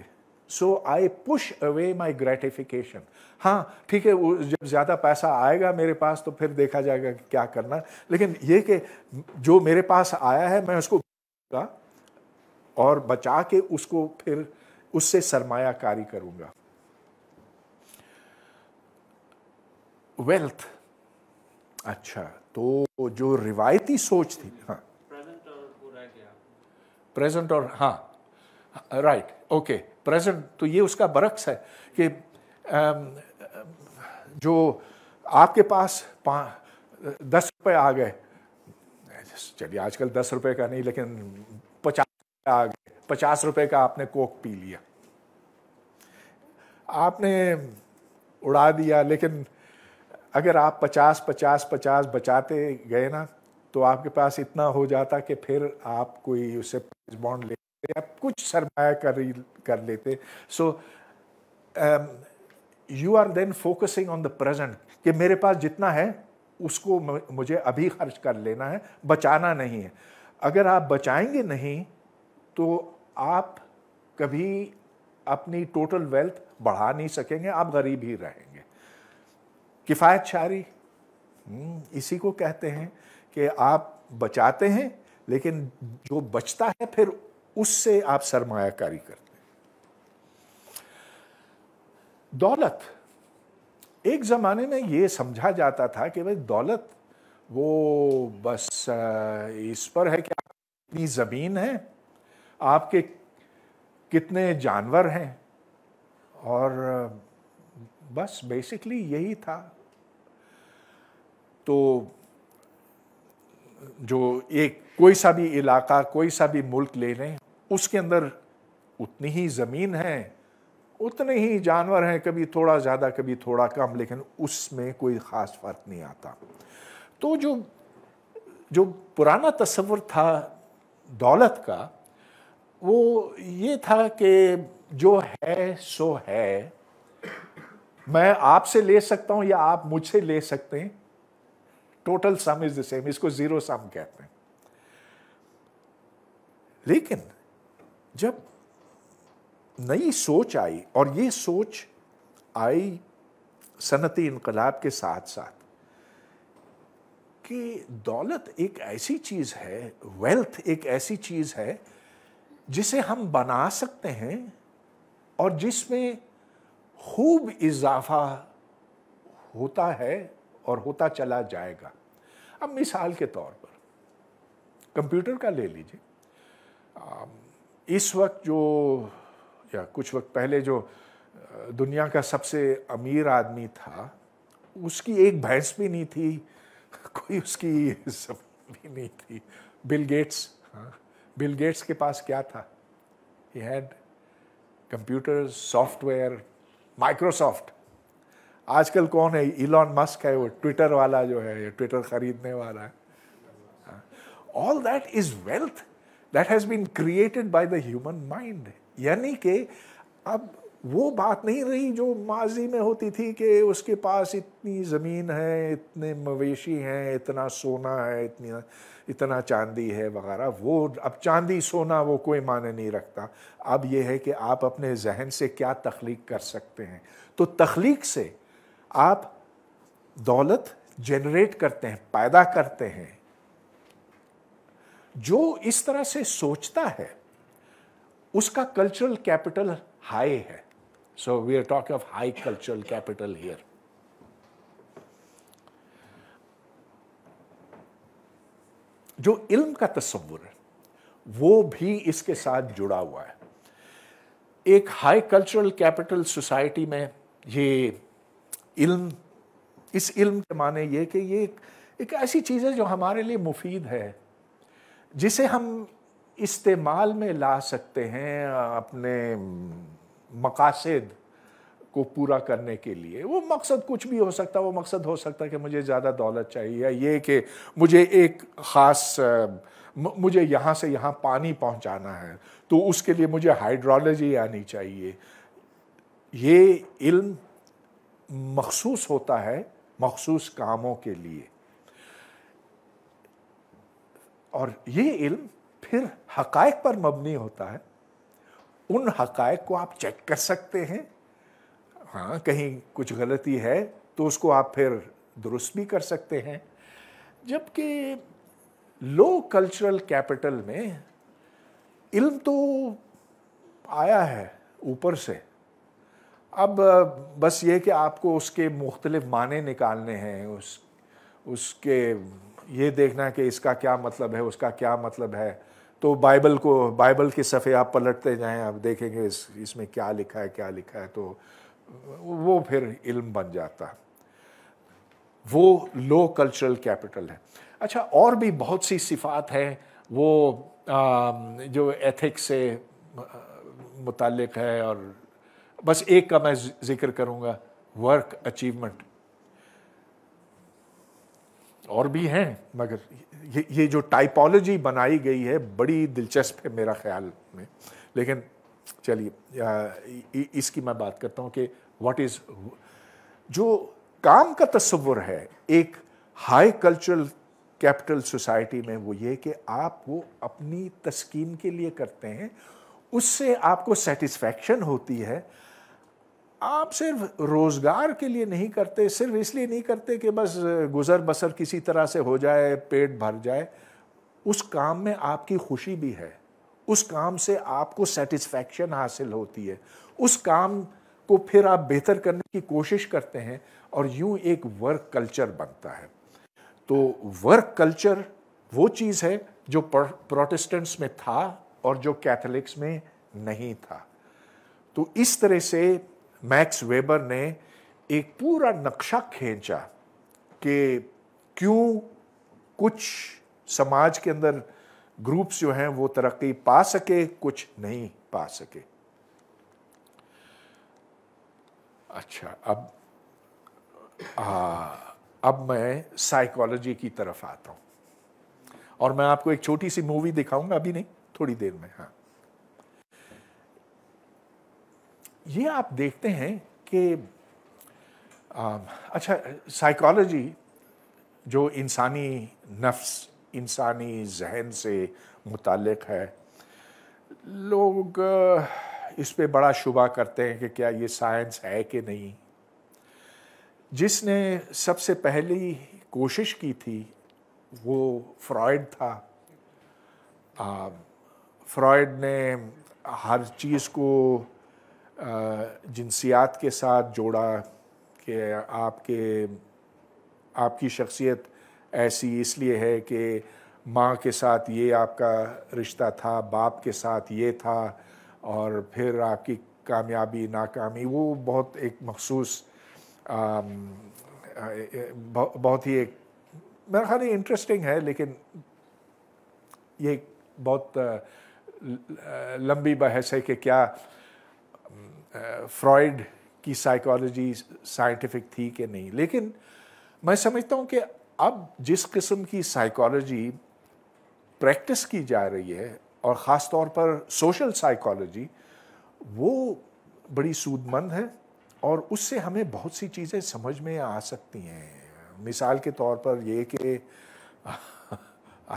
S1: so I push away my gratification हाँ ठीक है जब ज़्यादा पैसा आएगा मेरे पास तो फिर देखा जाएगा कि क्या करना लेकिन ये कि जो मेरे पास आया है मैं उसको और बचा के उसको फिर उससे सरमायाकारी करूँगा वेल्थ अच्छा तो जो रिवायती सोच थी हाँ प्रेजेंट और हाँ right okay right, okay. Present तो ये उसका बरक्स है कि जो आपके पास पाँच दस रुपये आ गए चलिए आजकल दस रुपये का नहीं लेकिन पचास आ गए पचास रुपये का आपने कोक पी लिया आपने उड़ा दिया लेकिन अगर आप पचास पचास पचास बचाते गए ना तो आपके पास इतना हो जाता कि फिर आप कोई उससे बॉन्ड ले लेते आप कुछ सरमाया कर कर लेते so you are then focusing on the present कि मेरे पास जितना है उसको मुझे अभी खर्च कर लेना है बचाना नहीं है अगर आप बचाएंगे नहीं तो आप कभी अपनी टोटल वेल्थ बढ़ा नहीं सकेंगे आप गरीब ही रहेंगे किफ़ायत शारी हम्म, इसी को कहते हैं कि आप बचाते हैं लेकिन जो बचता है फिर उससे आप सरमायाकारी करते हैं दौलत एक ज़माने में यह समझा जाता था कि भाई दौलत वो बस इस पर है कि कितनी ज़मीन है आपके कितने जानवर हैं और बस बेसिकली यही था तो जो एक कोई सा भी इलाका कोई सा भी मुल्क ले लें उसके अंदर उतनी ही ज़मीन है उतने ही जानवर हैं कभी थोड़ा ज़्यादा कभी थोड़ा कम लेकिन उसमें कोई ख़ास फ़र्क नहीं आता तो जो जो पुराना तस्वर था दौलत का वो ये था कि जो है सो है मैं आपसे ले सकता हूँ या आप मुझसे ले सकते हैं total sum is the same इसको ज़ीरो सम कहते हैं लेकिन जब नई सोच आई और ये सोच आई सनती इनकलाब के साथ साथ कि दौलत एक ऐसी चीज़ है वेल्थ एक ऐसी चीज़ है जिसे हम बना सकते हैं और जिसमें खूब इजाफा होता है और होता चला जाएगा अब मिसाल के तौर पर कंप्यूटर का ले लीजिए इस वक्त जो या कुछ वक्त पहले जो दुनिया का सबसे अमीर आदमी था उसकी एक भैंस भी नहीं थी (laughs) कोई उसकी (laughs) सब भी नहीं थी बिल गेट्स हाँ बिल गेट्स के पास क्या था he had computer software Microsoft आजकल कौन है इलॉन मस्क है वो ट्विटर वाला जो है ट्विटर खरीदने वाला है all that is wealth that has been created by the human mind यानी कि अब वो बात नहीं रही जो माजी में होती थी कि उसके पास इतनी ज़मीन है इतने मवेशी हैं इतना सोना है इतनी इतना चांदी है वगैरह वो अब चांदी सोना वो कोई माने नहीं रखता अब ये है कि आप अपने जहन से क्या तख्लीक कर सकते हैं तो तख्लीक से आप दौलत जनरेट करते हैं पैदा करते हैं जो इस तरह से सोचता है उसका कल्चरल कैपिटल हाई है so we are talk of high cultural capital here जो इल्म का तस्वुर है वो भी इसके साथ जुड़ा हुआ है एक हाई कल्चरल कैपिटल सोसाइटी में ये इल्म इस इल्म के माने ये कि ये एक, एक ऐसी चीज़ है जो हमारे लिए मुफीद है जिसे हम इस्तेमाल में ला सकते हैं अपने मकासद को पूरा करने के लिए वो मकसद कुछ भी हो सकता है वो मकसद हो सकता है कि मुझे ज़्यादा दौलत चाहिए या ये कि मुझे एक ख़ास मुझे यहाँ से यहाँ पानी पहुँचाना है तो उसके लिए मुझे हाइड्रोलॉजी आनी चाहिए ये इल्म मखसूस होता है मखसूस कामों के लिए और ये इल्म फिर हकायक पर मबनी होता है उन हकायक को आप चेक कर सकते हैं हाँ कहीं कुछ गलती है तो उसको आप फिर दुरुस्त भी कर सकते हैं जबकि लो कल्चरल कैपिटल में इल्म तो आया है ऊपर से अब बस ये कि आपको उसके मुख्तलिफ माने निकालने हैं उस उसके ये देखना है कि इसका क्या मतलब है उसका क्या मतलब है तो बाइबल को बाइबल के सफ़े आप पलटते जाएं आप देखेंगे इस इसमें क्या लिखा है क्या लिखा है तो वो फिर इल्म बन जाता है वो लो कल्चरल कैपिटल है अच्छा और भी बहुत सी सिफात हैं वो आ, जो एथिक्स से मुतल है और बस एक का मैं जिक्र करूँगा वर्क अचीवमेंट और भी हैं मगर ये ये जो टाइपोलॉजी बनाई गई है बड़ी दिलचस्प है मेरा ख्याल में लेकिन चलिए इसकी मैं बात करता हूँ कि व्हाट इज़ जो काम का तस्वुर है एक हाई कल्चरल कैपिटल सोसाइटी में वो ये कि आप वो अपनी तस्कीन के लिए करते हैं उससे आपको सेटिस्फैक्शन होती है आप सिर्फ रोज़गार के लिए नहीं करते सिर्फ इसलिए नहीं करते कि बस गुज़र बसर किसी तरह से हो जाए पेट भर जाए उस काम में आपकी खुशी भी है उस काम से आपको सेटिस्फेक्शन हासिल होती है उस काम को फिर आप बेहतर करने की कोशिश करते हैं और यूं एक वर्क कल्चर बनता है तो वर्क कल्चर वो चीज़ है जो प्रोटेस्टेंट्स में था और जो कैथलिक्स में नहीं था तो इस तरह से मैक्स वेबर ने एक पूरा नक्शा खींचा कि क्यों कुछ समाज के अंदर ग्रुप्स जो हैं वो तरक्की पा सके कुछ नहीं पा सके अच्छा अब आ, अब मैं साइकोलॉजी की तरफ आता हूं और मैं आपको एक छोटी सी मूवी दिखाऊंगा अभी नहीं थोड़ी देर में हाँ ये आप देखते हैं कि अच्छा साइकोलॉजी जो इंसानी नफ्स इंसानी जहन से मुतल है लोग इस पे बड़ा शुबा करते हैं कि क्या ये साइंस है कि नहीं जिसने सबसे पहली कोशिश की थी वो फ्रॉयड था फ्रॉयड ने हर चीज़ को जिनसियात के साथ जोड़ा कि आपके आपकी शख्सियत ऐसी इसलिए है कि माँ के साथ ये आपका रिश्ता था बाप के साथ ये था और फिर आपकी कामयाबी नाकामी वो बहुत एक मखसूस बहुत ही एक मेरा ख्याल इंटरेस्टिंग है लेकिन ये बहुत लंबी बहस है कि क्या फ्रॉइड की साइकोलॉजी साइंटिफिक थी कि नहीं लेकिन मैं समझता हूँ कि अब जिस किस्म की साइकोलॉजी प्रैक्टिस की जा रही है और ख़ास तौर पर सोशल साइकोलॉजी वो बड़ी सूदमंद है और उससे हमें बहुत सी चीज़ें समझ में आ सकती हैं मिसाल के तौर पर ये कि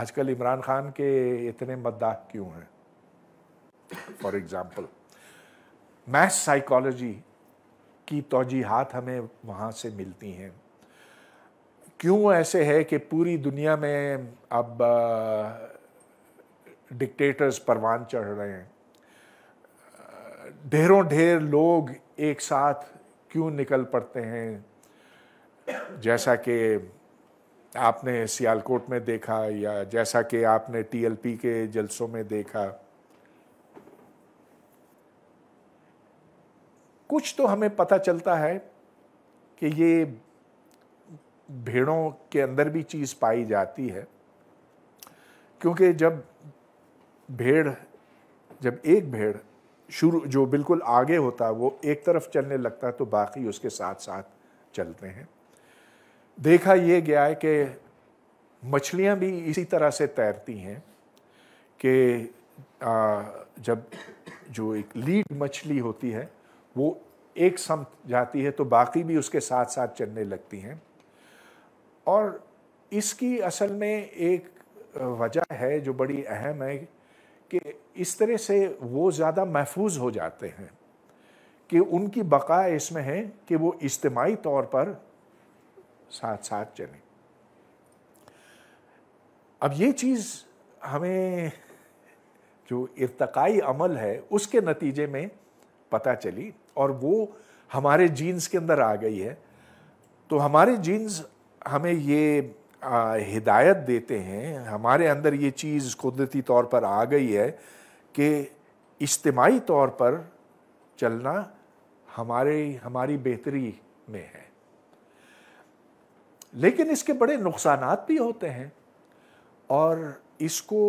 S1: आजकल इमरान खान के इतने मद्दाह क्यों हैं फॉर एग्ज़ाम्पल मैथ साइकोलॉजी की तोजीहत हमें वहाँ से मिलती हैं क्यों ऐसे है कि पूरी दुनिया में अब डिक्टेटर्स परवान चढ़ रहे हैं ढेरों ढेर लोग एक साथ क्यों निकल पड़ते हैं जैसा कि आपने सियालकोट में देखा या जैसा कि आपने टीएलपी के जलसों में देखा कुछ तो हमें पता चलता है कि ये भेड़ों के अंदर भी चीज़ पाई जाती है क्योंकि जब भेड़ जब एक भेड़ शुरू जो बिल्कुल आगे होता है वो एक तरफ चलने लगता है तो बाकी उसके साथ साथ चलते हैं देखा ये गया है कि मछलियाँ भी इसी तरह से तैरती हैं कि जब जो एक लीड मछली होती है वो एक सम जाती है तो बाकी भी उसके साथ साथ चलने लगती हैं और इसकी असल में एक वजह है जो बड़ी अहम है कि इस तरह से वो ज़्यादा महफूज हो जाते हैं कि उनकी बका इसमें है कि वो इज्तमाही तौर पर साथ साथ चलें अब ये चीज़ हमें जो इरतकाई अमल है उसके नतीजे में पता चली और वो हमारे जीन्स के अंदर आ गई है तो हमारे जीन्स हमें ये आ, हिदायत देते हैं हमारे अंदर ये चीज़ कुदरती तौर पर आ गई है कि इज्तमाही तौर पर चलना हमारे हमारी बेहतरी में है लेकिन इसके बड़े नुकसान भी होते हैं और इसको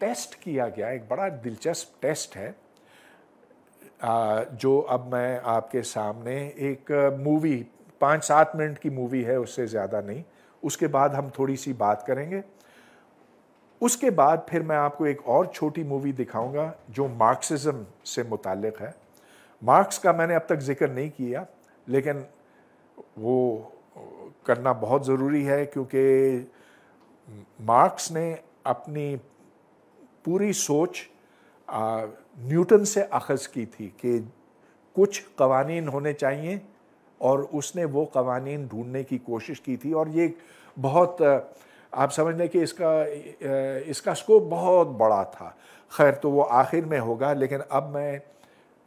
S1: टेस्ट किया गया एक बड़ा दिलचस्प टेस्ट है जो अब मैं आपके सामने एक मूवी पाँच सात मिनट की मूवी है उससे ज़्यादा नहीं उसके बाद हम थोड़ी सी बात करेंगे उसके बाद फिर मैं आपको एक और छोटी मूवी दिखाऊंगा जो मार्क्सिज्म से मुतक़ है मार्क्स का मैंने अब तक जिक्र नहीं किया लेकिन वो करना बहुत ज़रूरी है क्योंकि मार्क्स ने अपनी पूरी सोच आ, न्यूटन से अखज़ की थी कि कुछ कवानीन होने चाहिए और उसने वो कवानीन ढूंढने की कोशिश की थी और ये बहुत आप समझ लें कि इसका इसका स्कोप बहुत बड़ा था खैर तो वो आखिर में होगा लेकिन अब मैं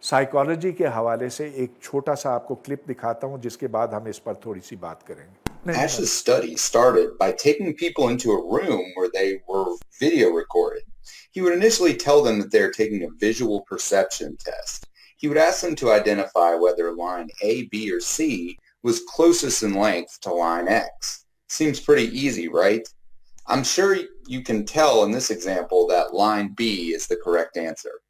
S1: साइकोलॉजी के हवाले से एक छोटा सा आपको क्लिप दिखाता हूँ जिसके बाद हम इस पर थोड़ी सी बात करेंगे
S2: Ash's study started by taking people into a room where they were video recorded He would initially tell them that they're taking a visual perception test. He would ask them to identify whether line A, B, or C was closest in length to line X. Seems pretty easy, right? I'm sure you can tell in this example that line B is the correct answer.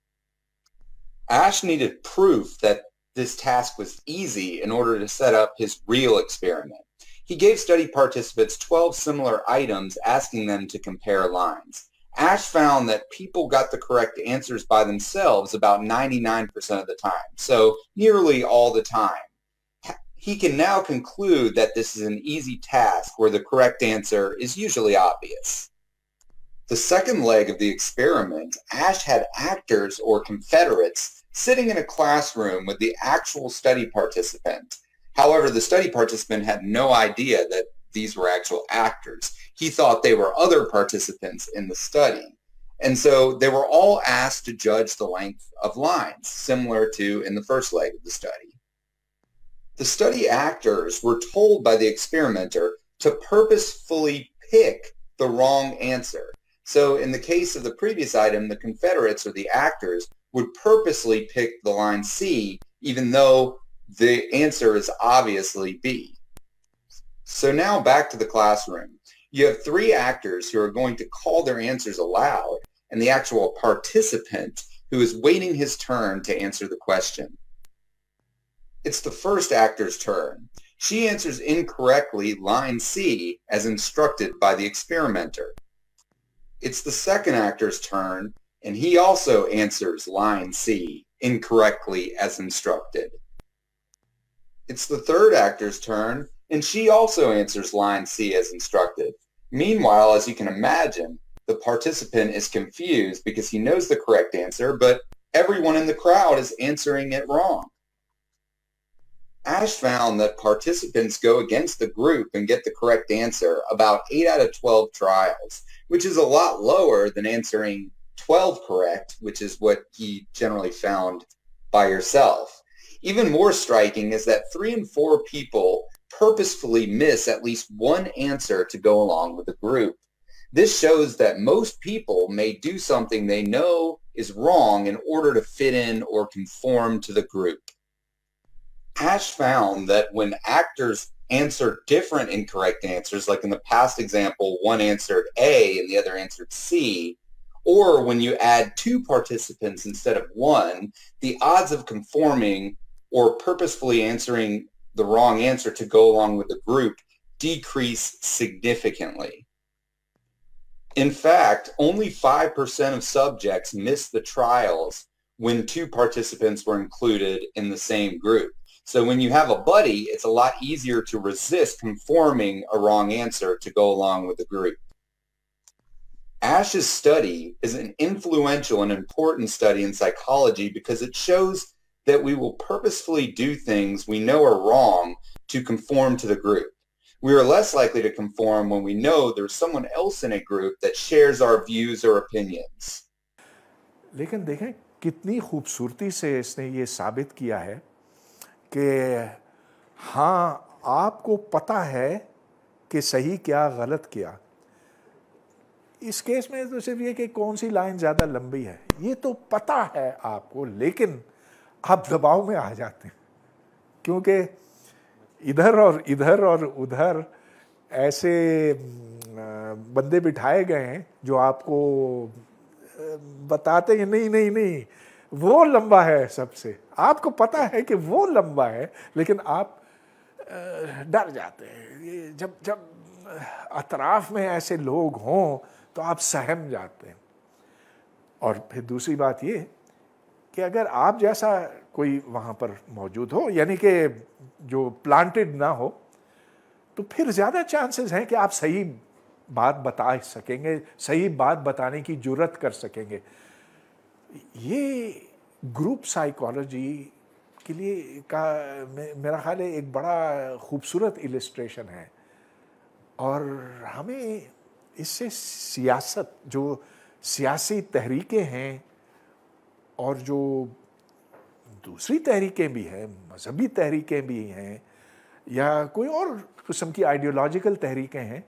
S2: Ash needed proof that this task was easy in order to set up his real experiment. He gave study participants 12 similar items asking them to compare lines. Ash found that people got the correct answers by themselves about 99% of the time, so nearly all the time. He can now conclude that this is an easy task where the correct answer is usually obvious. The second leg of the experiment, Ash had actors or confederates sitting in a classroom with the actual study participant. However, the study participant had no idea that these were actual actors. He thought they were other participants in the study. And so they were all asked to judge the length of lines, similar to in the first leg of the study. The study actors were told by the experimenter to purposefully pick the wrong answer. So in the case of the previous item, the Confederates or the actors would purposely pick the line C, even though the answer is obviously B. So now back to the classroom. You have three actors who are going to call their answers aloud and the actual participant who is waiting his turn to answer the question. It's the first actor's turn. She answers incorrectly line C as instructed by the experimenter. It's the second actor's turn and he also answers line C incorrectly as instructed. It's the third actor's turn and she also answers line C as instructed. Meanwhile, as you can imagine, the participant is confused because he knows the correct answer, but everyone in the crowd is answering it wrong. Ash found that participants go against the group and get the correct answer about 8 out of 12 trials, which is a lot lower than answering 12 correct, which is what he generally found by yourself. Even more striking is that 3 and 4 people purposefully miss at least one answer to go along with the group. This shows that most people may do something they know is wrong in order to fit in or conform to the group. Ash found that when actors answer different incorrect answers, like in the past example, one answered A and the other answered C, or when you add two participants instead of one, the odds of conforming or purposefully answering the wrong answer to go along with the group decrease significantly. In fact, only 5% of subjects missed the trials when two participants were included in the same group. So when you have a buddy, it's a lot easier to resist conforming a wrong answer to go along with the group. Ash's study is an influential and important study in psychology because it shows that we will purposefully do things we know are wrong to conform to the group. We are less likely to conform when we know there's someone else in a group that shares our views or opinions.
S1: लेकिन देखें कितनी खूबसूरती से इसने ये साबित किया है कि हाँ आपको पता है कि सही क्या गलत क्या इस केस में तो सिर्फ ये कि कौन सी लाइन ज़्यादा लंबी है ये तो पता है आपको लेकिन आप दबाव में आ जाते हैं क्योंकि इधर और इधर और उधर ऐसे बंदे बिठाए गए हैं जो आपको बताते हैं नहीं नहीं नहीं वो लंबा है सबसे आपको पता है कि वो लंबा है लेकिन आप डर जाते हैं जब जब अतराफ में ऐसे लोग हों तो आप सहम जाते हैं और फिर दूसरी बात ये कि अगर आप जैसा कोई वहाँ पर मौजूद हो यानी कि जो प्लांटेड ना हो तो फिर ज़्यादा चांसेस हैं कि आप सही बात बता सकेंगे सही बात बताने की जरूरत कर सकेंगे ये ग्रुप साइकोलॉजी के लिए का मेरा ख्याल है एक बड़ा खूबसूरत इलिस्ट्रेशन है और हमें इससे सियासत जो सियासी तहरीकें हैं और जो दूसरी तहरीकें भी हैं मजहबी तहरीकें भी हैं या कोई और किस्म की आइडियोलॉजिकल तहरीकें हैं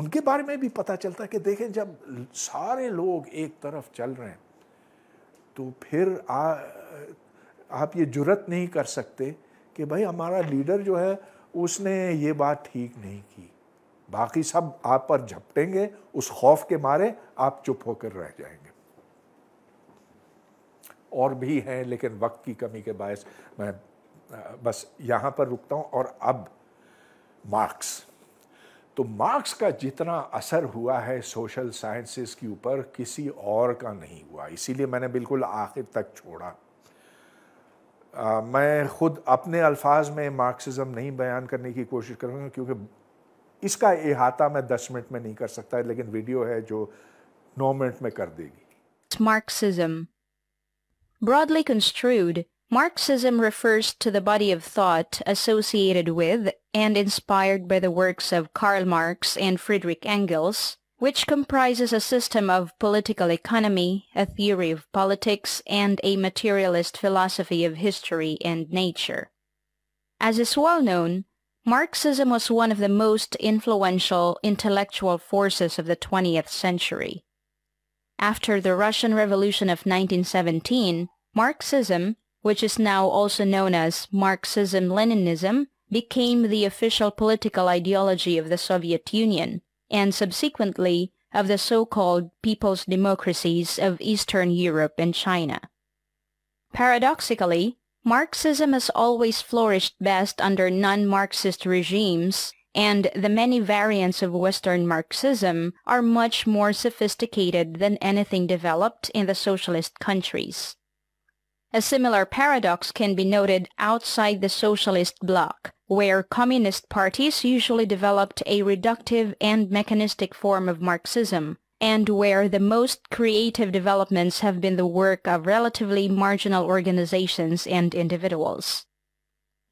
S1: उनके बारे में भी पता चलता है कि देखें जब सारे लोग एक तरफ चल रहे हैं तो फिर आ, आप ये जुरत नहीं कर सकते कि भाई हमारा लीडर जो है उसने ये बात ठीक नहीं की बाकी सब आप पर झपटेंगे उस खौफ के मारे आप चुप होकर रह जाएंगे और भी हैं लेकिन वक्त की कमी के बायस मैं बस यहाँ पर रुकता हूँ और अब मार्क्स तो मार्क्स का जितना असर हुआ है सोशल साइंसेस के ऊपर किसी और का नहीं हुआ इसीलिए मैंने बिल्कुल आखिर तक छोड़ा आ, मैं खुद अपने अल्फाज में मार्क्सिज्म नहीं बयान करने की कोशिश करूँगा क्योंकि इसका अहाता मैं दस मिनट में नहीं कर सकता लेकिन वीडियो है जो नौ मिनट में कर देगी
S3: Marxism Broadly construed, Marxism refers to the body of thought associated with and inspired by the works of Karl Marx and Friedrich Engels, which comprises a system of political economy, a theory of politics, and a materialist philosophy of history and nature. As is well known, Marxism was one of the most influential intellectual forces of the 20th century. After the Russian Revolution of 1917, Marxism, which is now also known as Marxism-Leninism, became the official political ideology of the Soviet Union, and subsequently of the so-called people's democracies of Eastern Europe and China. Paradoxically, Marxism has always flourished best under non-Marxist regimes and the many variants of Western Marxism are much more sophisticated than anything developed in the socialist countries. A similar paradox can be noted outside the socialist bloc, where communist parties usually developed a reductive and mechanistic form of Marxism, and where the most creative developments have been the work of relatively marginal organizations and individuals.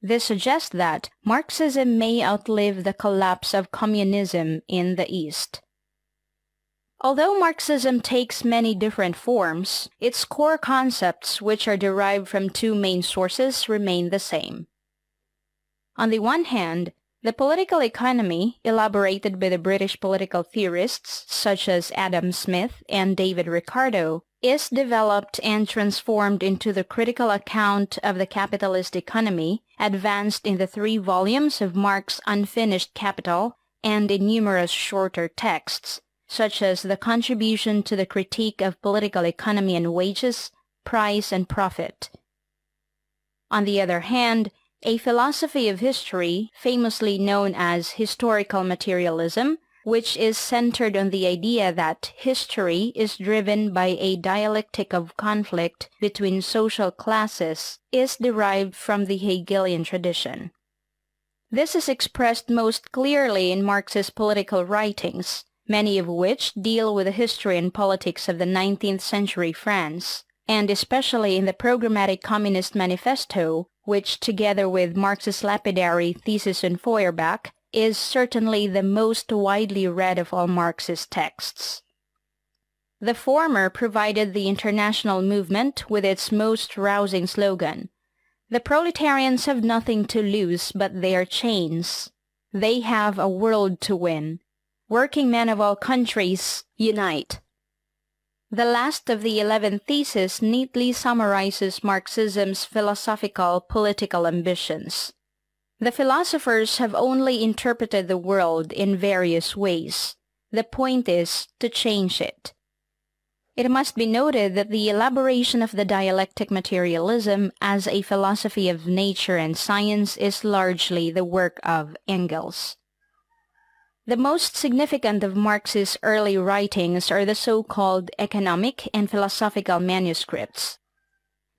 S3: This suggests that Marxism may outlive the collapse of communism in the East. Although Marxism takes many different forms, its core concepts, which are derived from two main sources, remain the same. On the one hand, the political economy, elaborated by the British political theorists such as Adam Smith and David Ricardo, is developed and transformed into the critical account of the capitalist economy, advanced in the three volumes of Marx's Unfinished Capital and in numerous shorter texts, such as The Contribution to the Critique of Political Economy and Wages, Price and Profit. On the other hand, a philosophy of history, famously known as historical materialism, which is centered on the idea that history is driven by a dialectic of conflict between social classes, is derived from the Hegelian tradition. This is expressed most clearly in Marx's political writings, many of which deal with the history and politics of the 19th century France, and especially in the Programmatic Communist Manifesto, which together with Marx's lapidary thesis on Feuerbach is certainly the most widely read of all Marx's texts. The former provided the international movement with its most rousing slogan, The proletarians have nothing to lose but their chains. They have a world to win. Working men of all countries, unite. The last of the eleven theses neatly summarizes Marxism's philosophical political ambitions. The philosophers have only interpreted the world in various ways. The point is to change it. It must be noted that the elaboration of the dialectic materialism as a philosophy of nature and science is largely the work of Engels. The most significant of Marx's early writings are the so-called economic and philosophical manuscripts.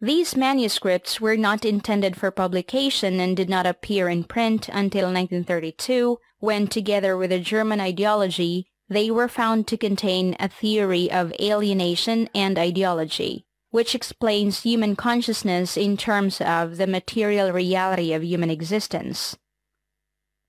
S3: These manuscripts were not intended for publication and did not appear in print until 1932, when, together with the German ideology, they were found to contain a theory of alienation and ideology, which explains human consciousness in terms of the material reality of human existence.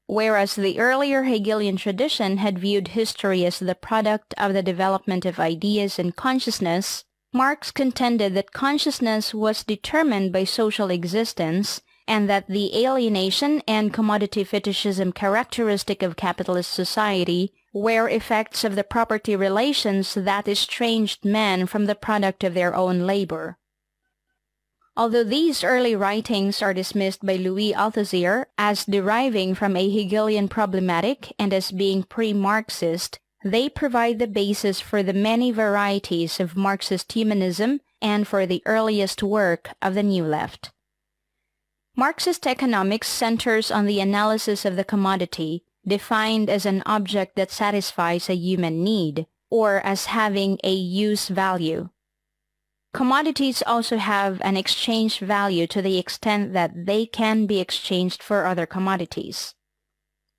S3: Whereas the earlier Hegelian tradition had viewed history as the product of the development of ideas and consciousness, Marx contended that consciousness was determined by social existence and that the alienation and commodity fetishism characteristic of capitalist society were effects of the property relations that estranged men from the product of their own labor. Although these early writings are dismissed by Louis Althusser as deriving from a Hegelian problematic and as being pre-Marxist, they provide the basis for the many varieties of Marxist humanism and for the earliest work of the New Left. Marxist economics centers on the analysis of the commodity, defined as an object that satisfies a human need, or as having a use value. Commodities also have an exchange value to the extent that they can be exchanged for other commodities.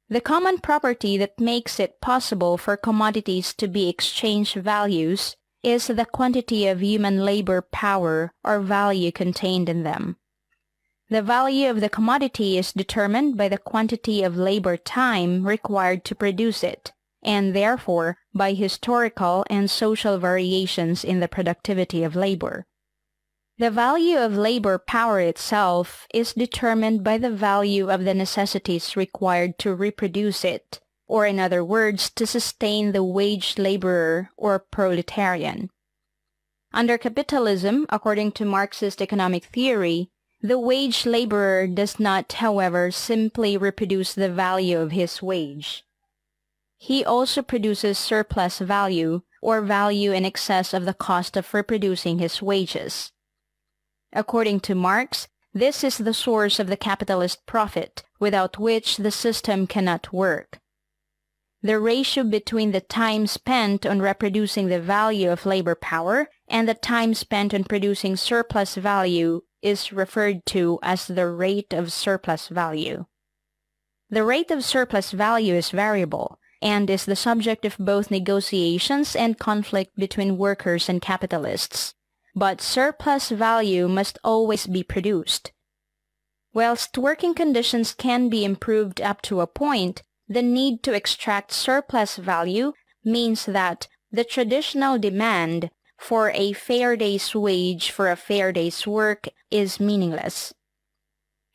S3: The common property that makes it possible for commodities to be exchange values is the quantity of human labor power or value contained in them. The value of the commodity is determined by the quantity of labor time required to produce it, and therefore by historical and social variations in the productivity of labor. The value of labor power itself is determined by the value of the necessities required to reproduce it, or in other words, to sustain the wage laborer or proletarian. Under capitalism, according to Marxist economic theory, the wage laborer does not, however, simply reproduce the value of his wage. He also produces surplus value, or value in excess of the cost of reproducing his wages. According to Marx, this is the source of the capitalist profit, without which the system cannot work. The ratio between the time spent on reproducing the value of labor power and the time spent on producing surplus value is referred to as the rate of surplus value. The rate of surplus value is variable and is the subject of both negotiations and conflict between workers and capitalists but surplus value must always be produced. Whilst working conditions can be improved up to a point, the need to extract surplus value means that the traditional demand for a fair day's wage for a fair day's work is meaningless.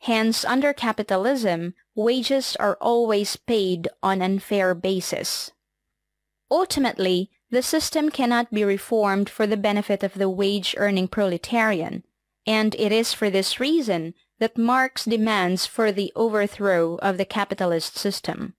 S3: Hence, under capitalism, wages are always paid on unfair basis. Ultimately, the system cannot be reformed for the benefit of the wage-earning proletarian, and it is for this reason that Marx demands for the overthrow of the capitalist system.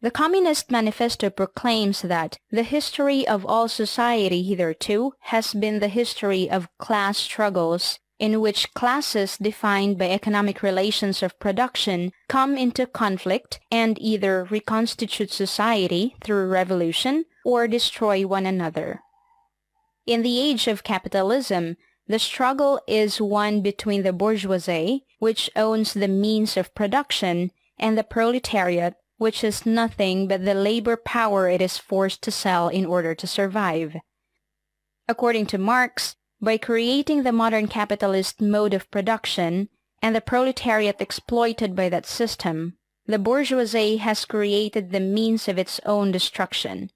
S3: The Communist Manifesto proclaims that the history of all society hitherto has been the history of class struggles in which classes defined by economic relations of production come into conflict and either reconstitute society through revolution or destroy one another. In the age of capitalism, the struggle is one between the bourgeoisie, which owns the means of production, and the proletariat, which is nothing but the labor power it is forced to sell in order to survive. According to Marx, by creating the modern capitalist mode of production and the proletariat exploited by that system, the bourgeoisie has created the means of its own destruction.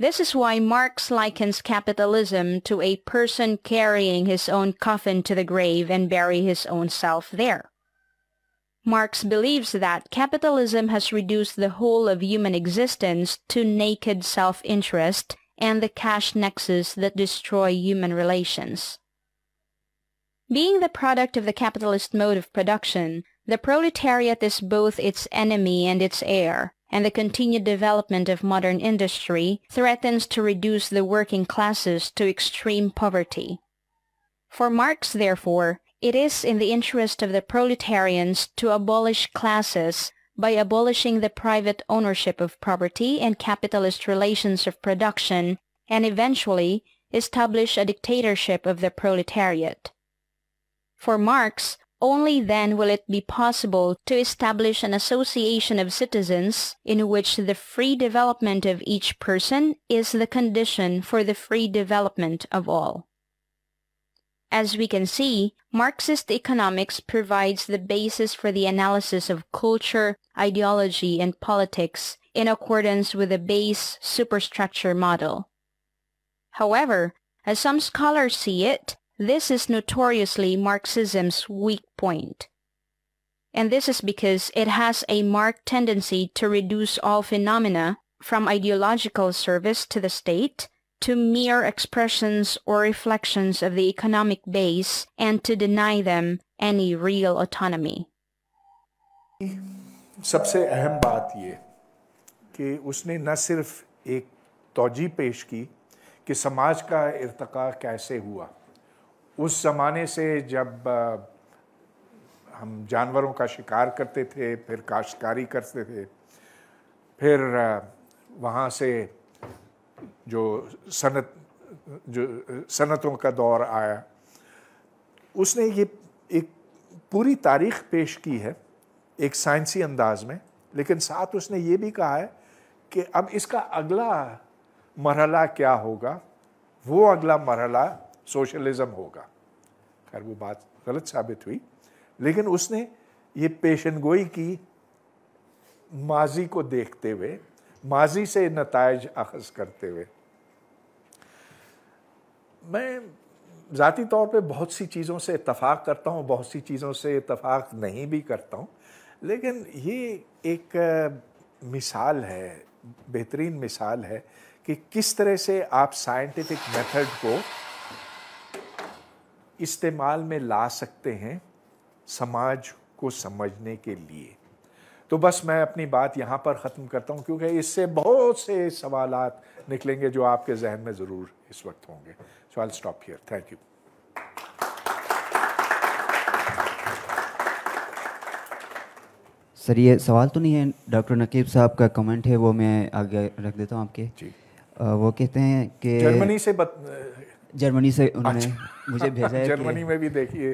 S3: This is why Marx likens capitalism to a person carrying his own coffin to the grave and bury his own self there. Marx believes that capitalism has reduced the whole of human existence to naked self-interest and the cash nexus that destroy human relations. Being the product of the capitalist mode of production, the proletariat is both its enemy and its heir, and the continued development of modern industry threatens to reduce the working classes to extreme poverty. For Marx, therefore, it is in the interest of the proletarians to abolish classes by abolishing the private ownership of property and capitalist relations of production and eventually establish a dictatorship of the proletariat. For Marx, only then will it be possible to establish an association of citizens in which the free development of each person is the condition for the free development of all. As we can see, Marxist economics provides the basis for the analysis of culture, ideology, and politics in accordance with the base superstructure model. However, as some scholars see it, this is notoriously Marxism's weak point. And this is because it has a marked tendency to reduce all phenomena from ideological service to the state to mere expressions or reflections of the economic base and to deny them any real autonomy.
S1: सबसे अहम बात ये कि उसने न सिर्फ एक Toji पेश की कि समाज का इरतका कैसे हुआ उस ज़माने से जब हम जानवरों का शिकार करते थे फिर काश्तकारी करते थे फिर वहाँ से जो सनत जो सनतों का दौर आया उसने ये एक पूरी तारीख पेश की है एक साइंसी अंदाज में लेकिन साथ उसने ये भी कहा है कि अब इसका अगला मरहला क्या होगा वो अगला मरहला सोशलिज्म होगा खैर वो बात गलत साबित हुई लेकिन उसने ये पेशन गोई की माजी को देखते हुए माजी से नतज अखज करते हुए मैं ज़ाती तौर पे बहुत सी चीज़ों से इतफ़ाक़ करता हूँ बहुत सी चीज़ों से इतफ़ाक़ नहीं भी करता हूँ लेकिन ये एक मिसाल है बेहतरीन मिसाल है कि किस तरह से आप साइंटिफिक मेथड को इस्तेमाल में ला सकते हैं समाज को समझने के लिए तो बस मैं अपनी बात यहाँ पर ख़त्म करता हूँ क्योंकि इससे बहुत से सवाल निकलेंगे जो आपके जहन में ज़रूर इस वक्त होंगे so I stop here thank you
S4: sir ये सवाल तो नहीं है डॉक्टर नकीब साहब का कमेंट है वो मैं आगे रख देता हूँ आपके जी आ, वो कहते हैं कि जर्मनी से बत... जर्मनी से अच्छा। उन्होंने अच्छा। मुझे भेजा है जर्मनी
S1: में भी देखिए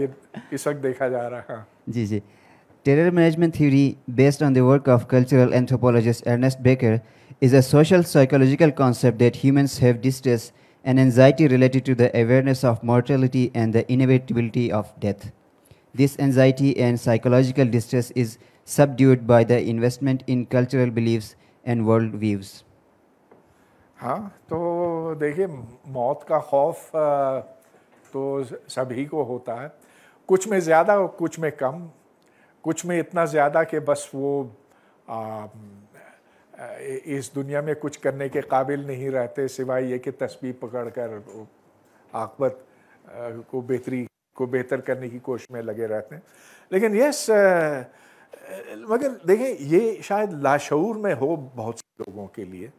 S1: ये इस वक्त देखा जा रहा है हाँ।
S4: जी जी terror management theory based on the work of cultural anthropologist Ernest Becker is a social psychological concept that humans have distress and anxiety related to the awareness of mortality and the inevitability of death this anxiety and psychological distress is sub subdued by the investment in cultural beliefs and world views
S1: हाँ तो देखिए मौत का खौफ तो सभी को होता है कुछ में ज़्यादा और कुछ में कम कुछ में इतना ज़्यादा कि बस वो आ, इस दुनिया में कुछ करने के काबिल नहीं रहते सिवाय ये कि तस्वीर पकड़ कर आकबत को बेहतरी को बेहतर करने की कोशिश में लगे रहते हैं लेकिन यस मगर देखें ये शायद लाशूर में हो बहुत से लोगों के लिए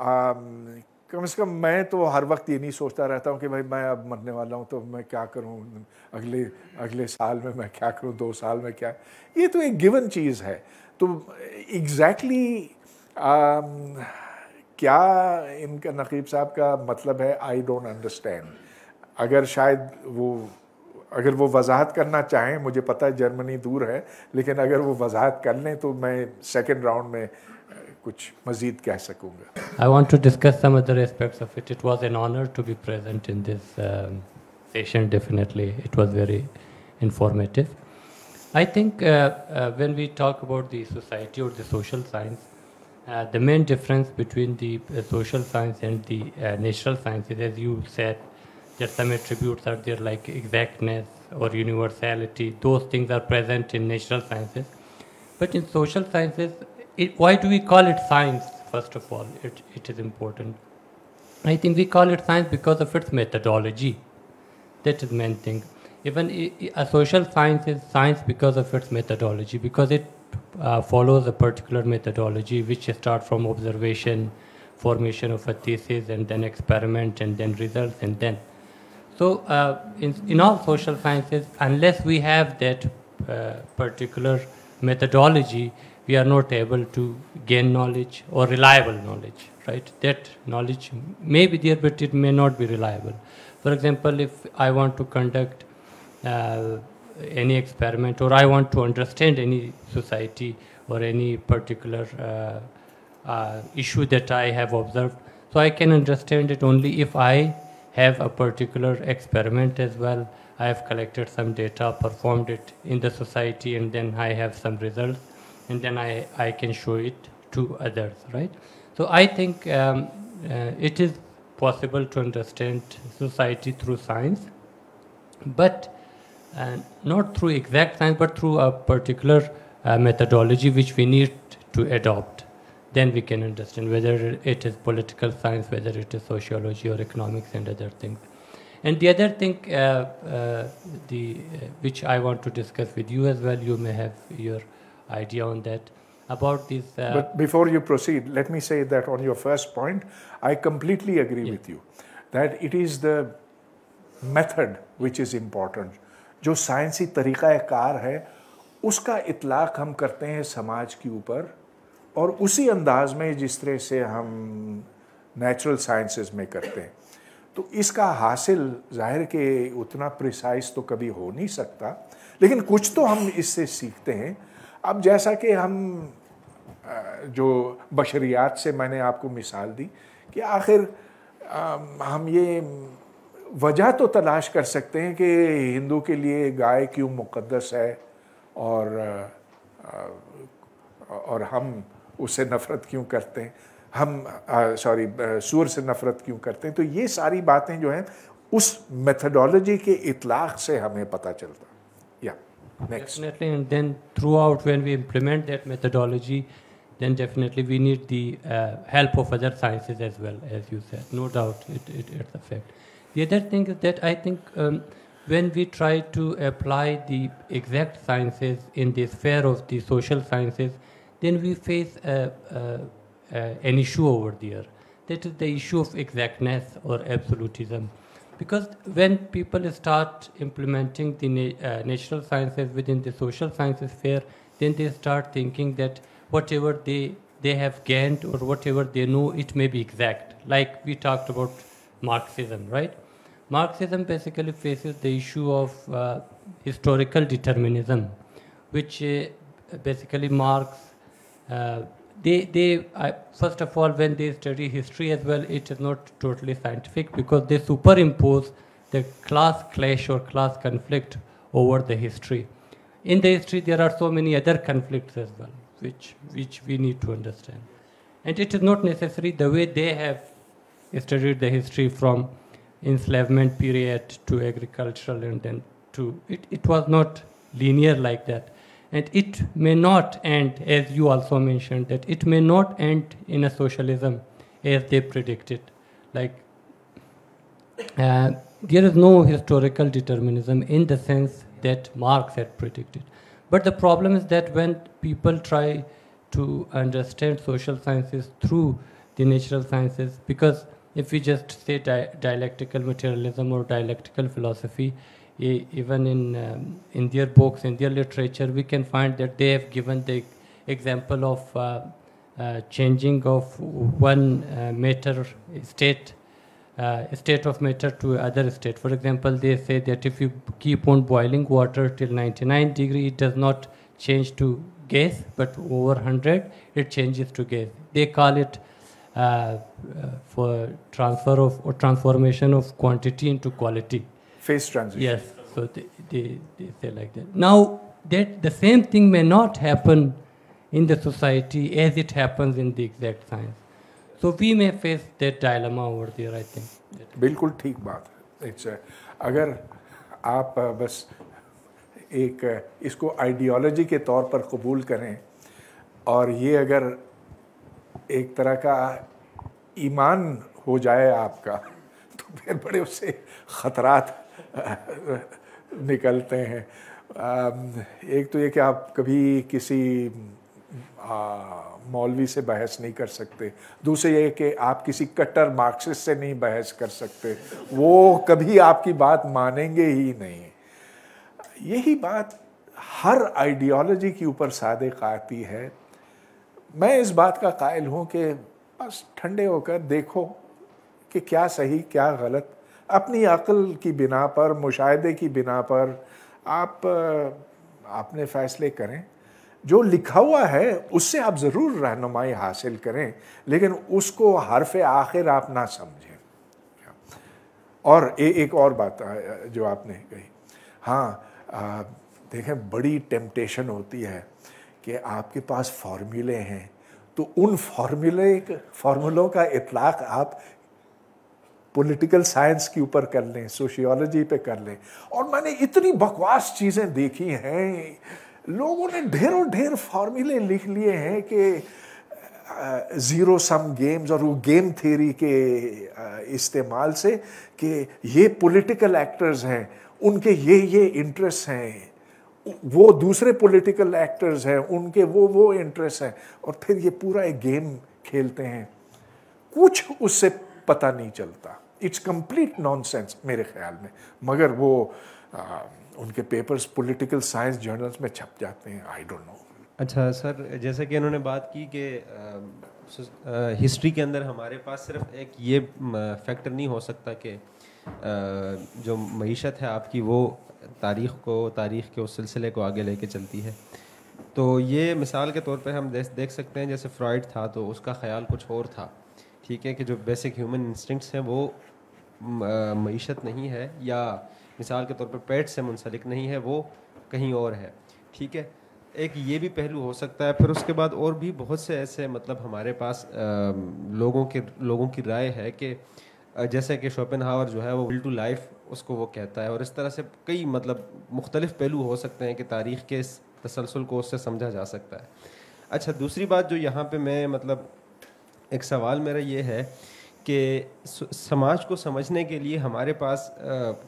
S1: कम से कम मैं तो हर वक्त ये नहीं सोचता रहता हूँ कि भाई मैं अब मरने वाला हूँ तो मैं क्या करूँ अगले अगले साल में मैं क्या करूँ दो साल में क्या ये तो एक गिवन चीज़ है तो एग्जैक्टली exactly, क्या इनका नकीब साहब का मतलब है आई डोंट अंडरस्टैंड अगर शायद वो अगर वो वजाहत करना चाहें मुझे पता है जर्मनी दूर है लेकिन अगर वो वजाहत कर लें तो मैं सेकेंड राउंड में
S5: I want to discuss some other aspects of it. It was an honor to be present in this um, session. Definitely, it was very informative. I think uh, uh, when we talk about the society or the social science, uh, the main difference between the social science and the natural sciences, as you said, that some attributes are there like exactness or universality. Those things are present in natural sciences. But in social sciences, it, why do we call it science, first of all? It, it is important. I think we call it science because of its methodology. That is main thing. Even a social science is science because of its methodology, because it uh, follows a particular methodology which starts from observation, formation of a thesis, and then experiment, and then results, and then. So uh, in, in, all social sciences, unless we have that uh, particular methodology, we are not able to gain knowledge or reliable knowledge, right? That knowledge may be there, but it may not be reliable. For example, if I want to conduct uh, any experiment or I want to understand any society or any particular uh, uh, issue that I have observed, so I can understand it only if I have a particular experiment as well. I have collected some data, performed it in the society, and then I have some results and then I, I can show it to others, right? So I think um, uh, it is possible to understand society through science, but uh, not through exact science, but through a particular uh, methodology which we need to adopt. Then we can understand whether it is political science, whether it is sociology or economics and other things. And the other thing, uh, uh, the uh, which I want to discuss with you as well, you may have your idea on that about this. Uh, but
S1: before you proceed, let me say that on your first point, I completely agree yeah. with you that it is the method which is important. जो साइंसी तरीक़ाकार है उसका इतलाक हम करते हैं समाज के ऊपर और उसी अंदाज में जिस तरह से हम नेचुरल साइंसेस में करते हैं तो इसका हासिल जाहिर के उतना प्रिसाइज तो कभी हो नहीं सकता लेकिन कुछ तो हम इससे सीखते हैं अब जैसा कि हम जो बशरियात से मैंने आपको मिसाल दी कि आखिर हम ये वजह तो तलाश कर सकते हैं कि हिंदू के लिए गाय क्यों मुकद्दस है और और हम उससे नफ़रत क्यों करते हैं हम सॉरी सूर से नफ़रत क्यों करते हैं तो ये सारी बातें जो हैं उस मेथडोलॉजी के इतलाक़ से हमें पता चलता
S5: Next. Definitely, and then throughout when we implement that methodology, then definitely we need the uh, help of other sciences as well, as you said. No doubt, it, it, it's a fact. The other thing is that I think um, when we try to apply the exact sciences in the sphere of the social sciences, then we face a, a, a, an issue over there. That is the issue of exactness or absolutism. Because when people start implementing the na- uh, natural sciences within the social sciences sphere, then they start thinking that whatever they, they have gained or whatever they know, it may be exact. Like we talked about Marxism, right? Marxism basically faces the issue of uh, historical determinism, which uh, basically Marx uh, they they first of all when they study history as well it is not totally scientific because they superimpose the class clash or class conflict over the history in the history there are so many other conflicts as well which which we need to understand and it is not necessary the way they have studied the history from enslavement period to agricultural and then to it, it was not linear like that and it may not end as you also mentioned that it may not end in a socialism as they predicted like uh, there is no historical determinism in the sense that marx had predicted but the problem is that when people try to understand social sciences through the natural sciences because if we just say di- dialectical materialism or dialectical philosophy even in, um, in their books, in their literature, we can find that they have given the example of uh, uh, changing of one uh, matter state, uh, state of matter to other state. For example, they say that if you keep on boiling water till 99 degree, it does not change to gas, but over 100, it changes to gas. They call it uh, uh, for transfer of or transformation of quantity into quality.
S1: phase transition. Yes, so they, they,
S5: they say like that. Now, that the same thing may not happen in the society as it happens in the exact science. So we may face that dilemma over there,
S1: I think. बिल्कुल ठीक बात है it's अगर आप बस एक इसको ideology के तौर पर कबूल करें और ये अगर एक तरह का ईमान हो जाए आपका तो फिर बड़े उससे ख़तरात निकलते हैं एक तो ये कि आप कभी किसी मौलवी से बहस नहीं कर सकते दूसरे ये कि आप किसी कट्टर मार्क्सिस्ट से नहीं बहस कर सकते वो कभी आपकी बात मानेंगे ही नहीं यही बात हर आइडियोलॉजी के ऊपर सादक आती है मैं इस बात का कायल हूँ कि बस ठंडे होकर देखो कि क्या सही क्या गलत अपनी अकल की बिना पर मुशाहदे की बिना पर आप अपने फ़ैसले करें जो लिखा हुआ है उससे आप ज़रूर रहनुमाई हासिल करें लेकिन उसको हरफ आखिर आप ना समझें और ए, एक और बात जो आपने कही हाँ आ, देखें बड़ी टेम्पटेशन होती है कि आपके पास फार्मूले हैं तो उन फार्मूले फार्मूलों का इतलाक़ आप पॉलिटिकल साइंस के ऊपर कर लें सोशियोलॉजी पे कर लें और मैंने इतनी बकवास चीज़ें देखी हैं लोगों ने ढेरों ढेर फार्मूले लिख लिए हैं कि ज़ीरो सम गेम्स और वो गेम थेरी के इस्तेमाल से कि ये पॉलिटिकल एक्टर्स हैं उनके ये ये इंटरेस्ट हैं वो दूसरे पॉलिटिकल एक्टर्स हैं उनके वो वो इंटरेस्ट हैं और फिर ये पूरा एक गेम खेलते हैं कुछ उससे पता नहीं चलता इट्स कंप्लीट नॉनसेंस मेरे ख्याल में मगर वो आ, उनके पेपर्स पॉलिटिकल साइंस जर्नल्स में छप जाते हैं आई डोंट नो
S6: अच्छा सर जैसे कि इन्होंने बात की कि हिस्ट्री के अंदर हमारे पास सिर्फ एक
S1: ये फैक्टर
S6: नहीं हो सकता कि जो मीशत है आपकी वो तारीख को तारीख के उस सिलसिले को आगे लेके चलती है तो ये मिसाल के तौर पे हम देख सकते हैं जैसे फ्रॉइड था तो उसका ख्याल कुछ और था ठीक है कि जो बेसिक ह्यूमन इंस्टिंक्ट्स हैं वो मीशत नहीं है या मिसाल के तौर पर पेट से मुंसलिक नहीं है वो कहीं और है ठीक है एक ये भी पहलू हो सकता है फिर उसके बाद और भी बहुत से ऐसे मतलब हमारे पास आ, लोगों के लोगों की राय है कि जैसे कि शोपिन हावर जो है वो विल टू लाइफ उसको वो कहता है और इस तरह से कई मतलब मुख्तलिफ पहलू हो सकते हैं कि तारीख़ के इस तसलसल को उससे समझा जा सकता है अच्छा दूसरी बात जो यहाँ पे मैं मतलब एक सवाल मेरा ये है कि समाज को समझने के लिए हमारे पास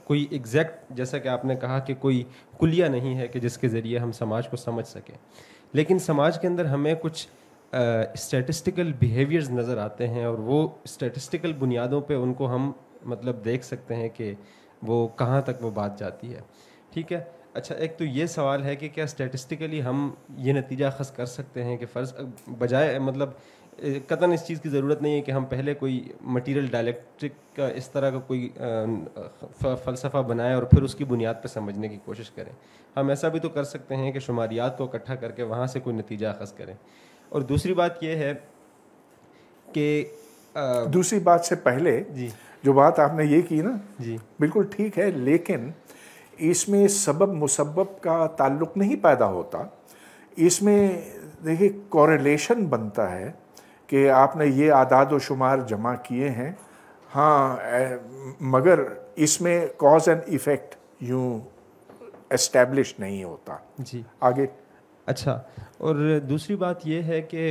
S6: कोई एग्जैक्ट जैसा कि आपने कहा कि कोई कुलिया नहीं है कि जिसके ज़रिए हम समाज को समझ सकें लेकिन समाज के अंदर हमें कुछ स्टैटिस्टिकल बिहेवियर्स नज़र आते हैं और वो स्टैटिस्टिकल बुनियादों पे उनको हम मतलब देख सकते हैं कि वो कहाँ तक वो बात जाती है ठीक है अच्छा एक तो ये सवाल है कि क्या स्टैटिस्टिकली हम ये नतीजा खस कर सकते हैं कि फ़र्ज़ बजाय मतलब कतन इस चीज़ की ज़रूरत नहीं है कि हम पहले कोई मटेरियल डायलेक्ट्रिक का इस तरह का कोई फ़लसफ़ा बनाएं और फिर उसकी बुनियाद पर समझने की कोशिश करें हम ऐसा भी तो कर सकते हैं कि शुमारियात को इकट्ठा करके वहाँ से कोई नतीजा अखज़ करें और
S1: दूसरी बात यह है कि दूसरी बात से पहले जी जो बात आपने ये की ना जी बिल्कुल ठीक है लेकिन इसमें सबब मुसबब का ताल्लुक नहीं पैदा होता इसमें देखिए कॉरेलेशन बनता है कि आपने ये आदाद व शुमार जमा किए हैं हाँ मगर इसमें कॉज एंड इफ़ेक्ट यूँ एस्टेब्लिश नहीं होता जी आगे अच्छा
S6: और दूसरी बात यह है कि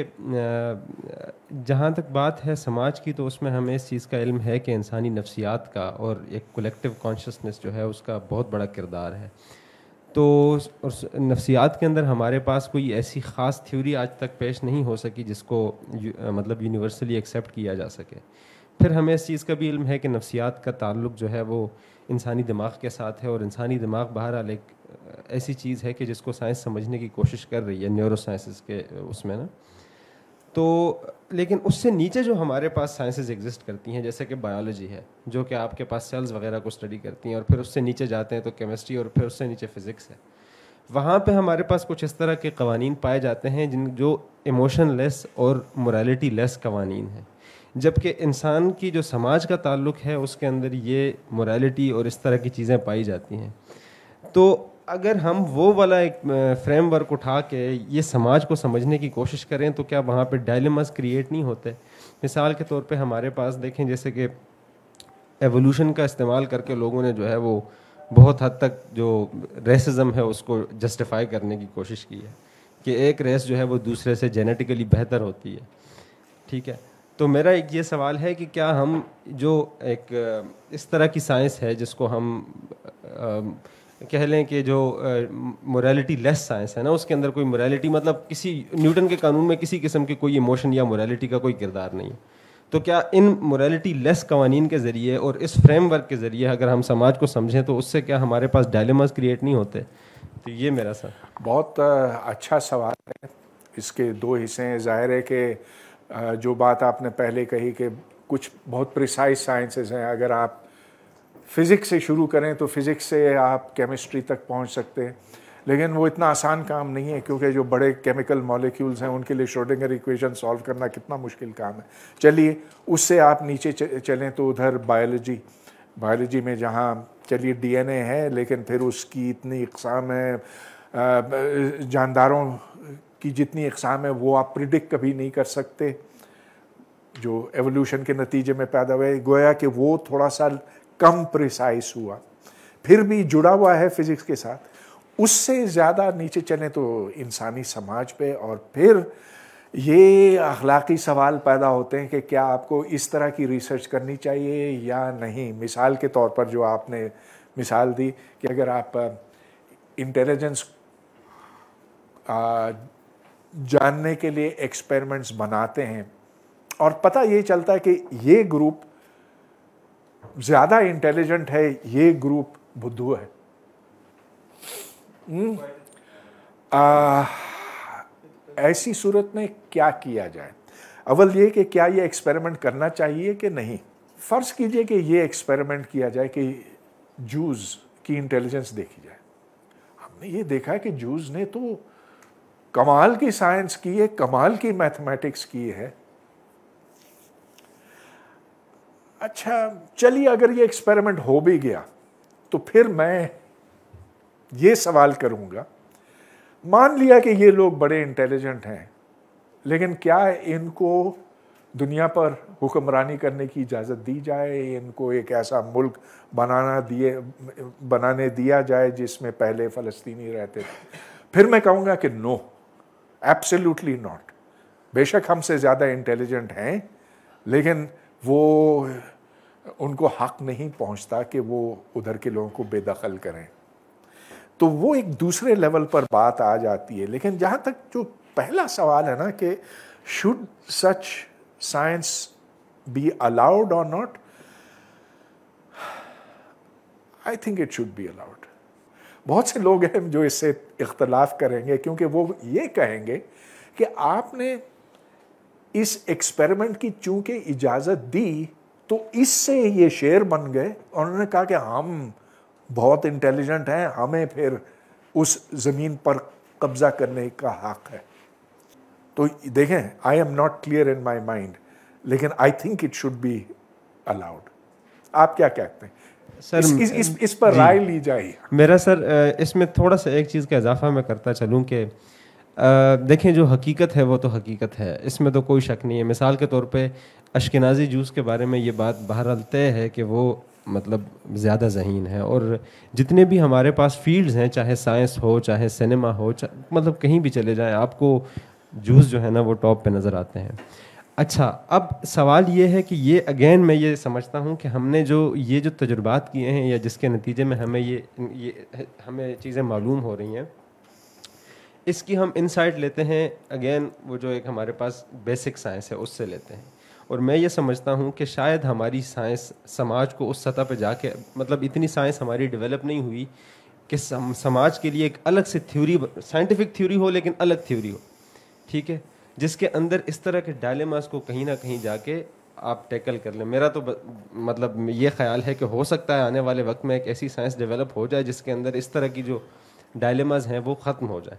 S6: जहाँ तक बात है समाज की तो उसमें हमें इस चीज़ का इल्म है कि इंसानी नफसियात का और एक कलेक्टिव कॉन्शसनेस जो है उसका बहुत बड़ा किरदार है तो उस नफसियात के अंदर हमारे पास कोई ऐसी ख़ास थ्योरी आज तक पेश नहीं हो सकी जिसको मतलब यूनिवर्सली एक्सेप्ट किया जा सके फिर हमें इस चीज़ का भी इल्म है कि नफसियात का ताल्लुक जो है वो इंसानी दिमाग के साथ है और इंसानी दिमाग बहरहाल एक ऐसी चीज़ है कि जिसको साइंस समझने की कोशिश कर रही है न्यूरो साइंसिस के उसमें ना तो लेकिन उससे नीचे जो हमारे पास साइंसेज एग्जिस्ट करती हैं जैसे कि बायोलॉजी है जो कि आपके पास सेल्स वगैरह को स्टडी करती हैं और फिर उससे नीचे जाते हैं तो केमिस्ट्री और फिर उससे नीचे फ़िज़िक्स है वहाँ पे हमारे पास कुछ इस तरह के कवानीन पाए जाते हैं जिन जो इमोशन लेस और मोरालिटी लेस कवानीन हैं जबकि इंसान की जो समाज का ताल्लुक है उसके अंदर ये मोरालिटी और इस तरह की चीज़ें पाई जाती हैं तो अगर हम वो वाला एक फ्रेमवर्क उठा के ये समाज को समझने की कोशिश करें तो क्या वहाँ पे डायलेमास क्रिएट नहीं होते मिसाल के तौर पे हमारे पास देखें जैसे कि एवोल्यूशन का इस्तेमाल करके लोगों ने जो है वो बहुत हद तक जो रेसिज्म है उसको जस्टिफाई करने की कोशिश की है कि एक रेस जो है वो दूसरे से जेनेटिकली बेहतर होती है ठीक है तो मेरा एक ये सवाल है कि क्या हम जो एक इस तरह की साइंस है जिसको हम कह लें कि जो मोरालिटी लेस साइंस है ना उसके अंदर कोई मोरालिटी मतलब किसी न्यूटन के कानून में किसी किस्म के कोई इमोशन या मोरालिटी का कोई किरदार नहीं है तो क्या इन मोरालिटी लेस कवानीन के ज़रिए और इस फ्रेमवर्क के ज़रिए अगर हम समाज को समझें तो उससे क्या हमारे पास डायलेमास क्रिएट नहीं होते
S1: तो ये मेरा सर बहुत अच्छा सवाल है इसके दो हिस्से हैं जाहिर है कि जो बात आपने पहले कही कि कुछ बहुत प्रिसाइज साइंसेज हैं अगर आप फिज़िक्स से शुरू करें तो फिज़िक्स से आप केमिस्ट्री तक पहुंच सकते हैं लेकिन वो इतना आसान काम नहीं है क्योंकि जो बड़े केमिकल मॉलिक्यूल्स हैं उनके लिए शोडिंगर इक्वेशन सॉल्व करना कितना मुश्किल काम है चलिए उससे आप नीचे चलें तो उधर बायोलॉजी बायोलॉजी में जहाँ चलिए डीएनए है लेकिन फिर उसकी इतनी इकसाम है जानदारों की जितनी इकसाम है वो आप प्रिडिक्ट कभी नहीं कर सकते जो एवोल्यूशन के नतीजे में पैदा हुए गोया कि वो थोड़ा सा कम प्रिसाइस हुआ फिर भी जुड़ा हुआ है फिजिक्स के साथ उससे ज़्यादा नीचे चले तो इंसानी समाज पे और फिर ये अखलाकी सवाल पैदा होते हैं कि क्या आपको इस तरह की रिसर्च करनी चाहिए या नहीं मिसाल के तौर पर जो आपने मिसाल दी कि अगर आप इंटेलिजेंस uh, uh, जानने के लिए एक्सपेरिमेंट्स बनाते हैं और पता ये चलता है कि ये ग्रुप ज़्यादा इंटेलिजेंट है ये ग्रुप बुद्धू है हम्म? आ, ऐसी सूरत में क्या किया जाए अवल ये कि क्या ये एक्सपेरिमेंट करना चाहिए कि नहीं फ़र्ज़ कीजिए कि ये एक्सपेरिमेंट किया जाए कि जूज़ की इंटेलिजेंस देखी जाए हमने ये देखा है कि जूज़ ने तो कमाल की साइंस की है कमाल की मैथमेटिक्स की है अच्छा चलिए अगर ये एक्सपेरिमेंट हो भी गया तो फिर मैं ये सवाल करूँगा मान लिया कि ये लोग बड़े इंटेलिजेंट हैं लेकिन क्या इनको दुनिया पर हुक्मरानी करने की इजाज़त दी जाए इनको एक ऐसा मुल्क बनाना दिए बनाने दिया जाए जिसमें पहले फ़लस्तीनी रहते थे फिर मैं कहूँगा कि नो एब्सोल्युटली नॉट बेशक हमसे ज़्यादा इंटेलिजेंट हैं लेकिन वो उनको हक नहीं पहुंचता कि वो उधर के लोगों को बेदखल करें तो वो एक दूसरे लेवल पर बात आ जाती है लेकिन जहाँ तक जो पहला सवाल है ना कि should such science be allowed और not I think it should be allowed बहुत से लोग हैं जो इससे इख्तलाफ करेंगे क्योंकि वो ये कहेंगे कि आपने इस एक्सपेरिमेंट की चूंकि इजाज़त दी तो इससे ये शेर बन गए और उन्होंने कहा कि हम बहुत इंटेलिजेंट हैं हमें फिर उस ज़मीन पर कब्ज़ा करने का हक है तो देखें I am not clear in my mind लेकिन I think it should be allowed आप क्या कहते हैं सर इस, इस, इस, पर राय ली जाए
S6: मेरा सर इसमें थोड़ा सा एक चीज़ का इजाफा मैं करता चलूं कि देखें जो हकीकत है वो तो हकीकत है इसमें तो कोई शक नहीं है मिसाल के तौर पे अशकनाजी जूस के बारे में ये बात बहरहाल तय है कि वो मतलब ज़्यादा जहीन है और जितने भी हमारे पास फील्ड्स हैं चाहे साइंस हो चाहे सिनेमा हो चा, मतलब कहीं भी चले जाएं आपको जूस जो है ना वो टॉप पे नज़र आते हैं अच्छा अब सवाल ये है कि ये अगेन मैं ये समझता हूँ कि हमने जो ये जो तजुर्बात किए हैं या जिसके नतीजे में हमें ये ये हमें चीज़ें मालूम हो रही हैं इसकी हम इनसाइट लेते हैं अगेन वो जो एक हमारे पास बेसिक साइंस है उससे लेते हैं और मैं ये समझता हूँ कि शायद हमारी साइंस समाज को उस सतह पे जाके मतलब इतनी साइंस हमारी डेवलप नहीं हुई कि सम, समाज के लिए एक अलग से थ्योरी साइंटिफिक थ्योरी हो लेकिन अलग थ्योरी हो ठीक है जिसके अंदर इस तरह के डायलेमास को कहीं ना कहीं जाके आप टैकल कर लें मेरा तो ब, मतलब ये ख्याल है कि हो सकता है आने वाले वक्त में एक ऐसी साइंस डेवलप हो जाए जिसके अंदर इस तरह की जो डायलेमास हैं वो ख़त्म हो जाए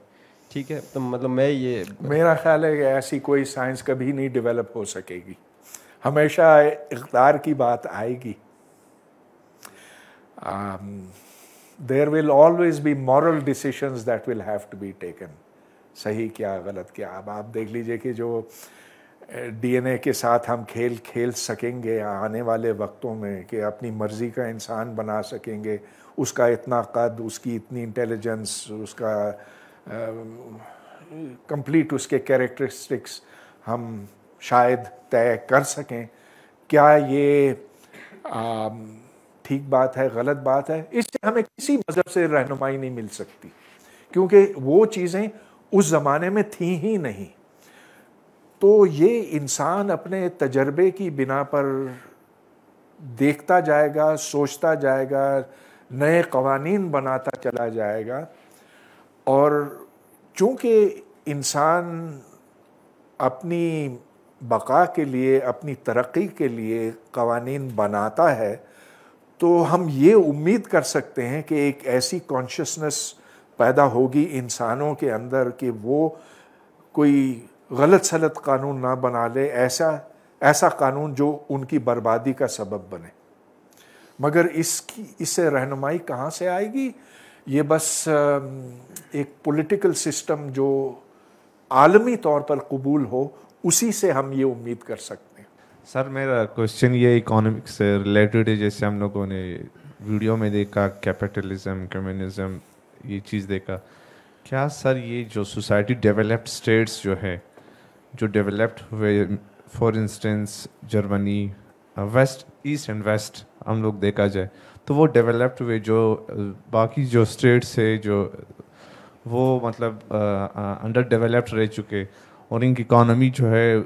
S6: ठीक है
S1: तो मतलब मैं ये मेरा ख्याल है ऐसी कोई साइंस कभी नहीं डेवलप हो सकेगी हमेशा इकदार की बात आएगी there will always be moral decision that will have to be taken सही क्या गलत क्या अब आप देख लीजिए कि जो डीएनए के साथ हम खेल खेल सकेंगे आने वाले वक्तों में कि अपनी मर्ज़ी का इंसान बना सकेंगे उसका इतना कद उसकी इतनी इंटेलिजेंस उसका कंप्लीट उसके कैरेक्टरिस्टिक्स हम शायद तय कर सकें क्या ये ठीक बात है गलत बात है इससे हमें किसी मज़हब से रहनुमाई नहीं मिल सकती क्योंकि वो चीज़ें उस ज़माने में थी ही नहीं तो ये इंसान अपने तजर्बे की बिना पर देखता जाएगा सोचता जाएगा नए कवानीन बनाता चला जाएगा और चूँकि इंसान अपनी बका के लिए अपनी तरक्की के लिए कवानीन बनाता है तो हम ये उम्मीद कर सकते हैं कि एक ऐसी कॉन्शसनेस पैदा होगी इंसानों के अंदर कि वो कोई गलत सलत कानून ना बना ले ऐसा ऐसा कानून जो उनकी बर्बादी का सबब बने मगर इसकी इससे रहनुमाई कहाँ से आएगी ये बस एक पॉलिटिकल सिस्टम जो आलमी तौर पर कबूल हो उसी से हम ये उम्मीद कर सकते हैं
S7: सर मेरा क्वेश्चन ये इकोनॉमिक से रिलेटेड है जैसे हम लोगों ने वीडियो में देखा कैपिटलिज्म कम्युनिज्म ये चीज़ देखा क्या सर ये जो सोसाइटी डेवलप्ड स्टेट्स जो है जो डेवलप्ड हुए for instance Germany west east and west हम लोग देखा जाए तो वो डेवलप्ड हुए जो uh, बाकी जो स्टेट्स है जो वो मतलब अंडर डेवलप्ड रह चुके और इनकी इकॉनमी जो है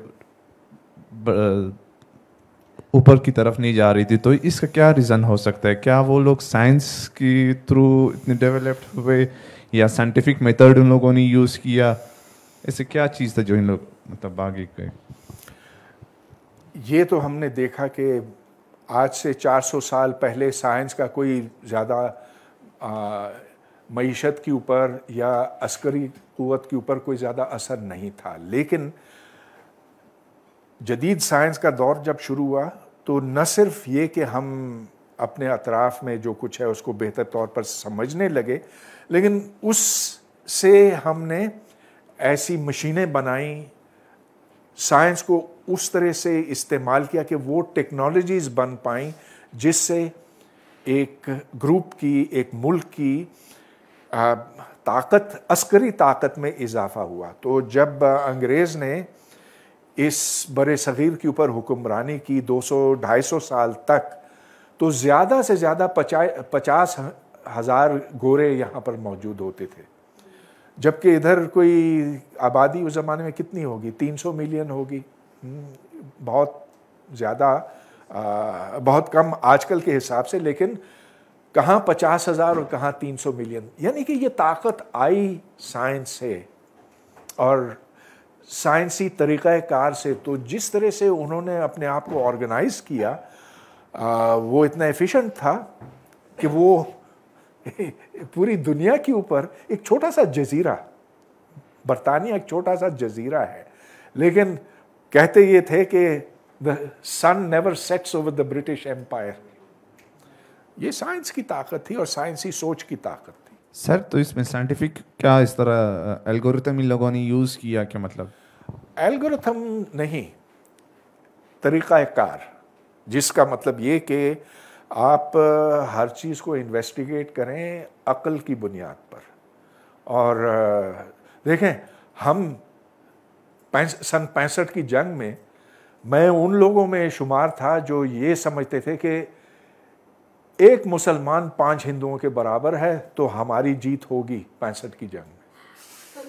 S7: ऊपर की तरफ नहीं जा रही थी तो इसका क्या रीज़न हो सकता है क्या वो लोग साइंस के थ्रू इतने डेवलप्ड हुए या साइंटिफिक मेथड उन लोगों ने यूज़ किया ऐसे क्या चीज़ था जो इन लोग मतलब आगे गए
S1: ये तो हमने देखा कि आज से 400 साल पहले साइंस का कोई ज़्यादा मीशत के ऊपर या अस्करी क़वत के ऊपर कोई ज़्यादा असर नहीं था लेकिन जदीद साइंस का दौर जब शुरू हुआ तो न सिर्फ ये कि हम अपने अतराफ़ में जो कुछ है उसको बेहतर तौर पर समझने लगे लेकिन उस से हमने ऐसी मशीनें बनाई साइंस को उस तरह से इस्तेमाल किया कि वो टेक्नोलॉजीज़ बन पाई जिससे एक ग्रुप की एक मुल्क की ताकत अस्करी ताकत में इजाफा हुआ तो जब अंग्रेज़ ने इस बर सग़ीर के ऊपर हुक्मरानी की 200-250 साल तक तो ज़्यादा से ज़्यादा पचास हज़ार गोरे यहाँ पर मौजूद होते थे जबकि इधर कोई आबादी उस ज़माने में कितनी होगी 300 मिलियन होगी हम्म, बहुत ज़्यादा बहुत कम आजकल के हिसाब से लेकिन कहाँ पचास हज़ार और कहाँ तीन सौ मिलियन यानी कि ये ताकत आई साइंस से और साइंसी कार से तो जिस तरह से उन्होंने अपने आप को ऑर्गेनाइज किया आ, वो इतना एफिशिएंट था कि वो (laughs) पूरी दुनिया के ऊपर एक छोटा सा जजीरा बरतानिया एक छोटा सा जजीरा है लेकिन कहते ये थे कि the sun never sets over the British empire ये साइंस की ताकत थी और साइंसी सोच की ताकत थी
S7: सर तो इसमें साइंटिफिक क्या इस तरह एल्गोरिथम इन लोगों ने यूज़ किया क्या मतलब
S1: एल्गोरिथम नहीं तरीक़ाकार जिसका मतलब ये कि आप हर चीज़ को इन्वेस्टिगेट करें अकल की बुनियाद पर और देखें हम सन पैंसठ की जंग में मैं उन लोगों में शुमार था जो ये समझते थे कि एक मुसलमान पांच हिंदुओं के बराबर है तो हमारी जीत होगी पैंसठ की जंग में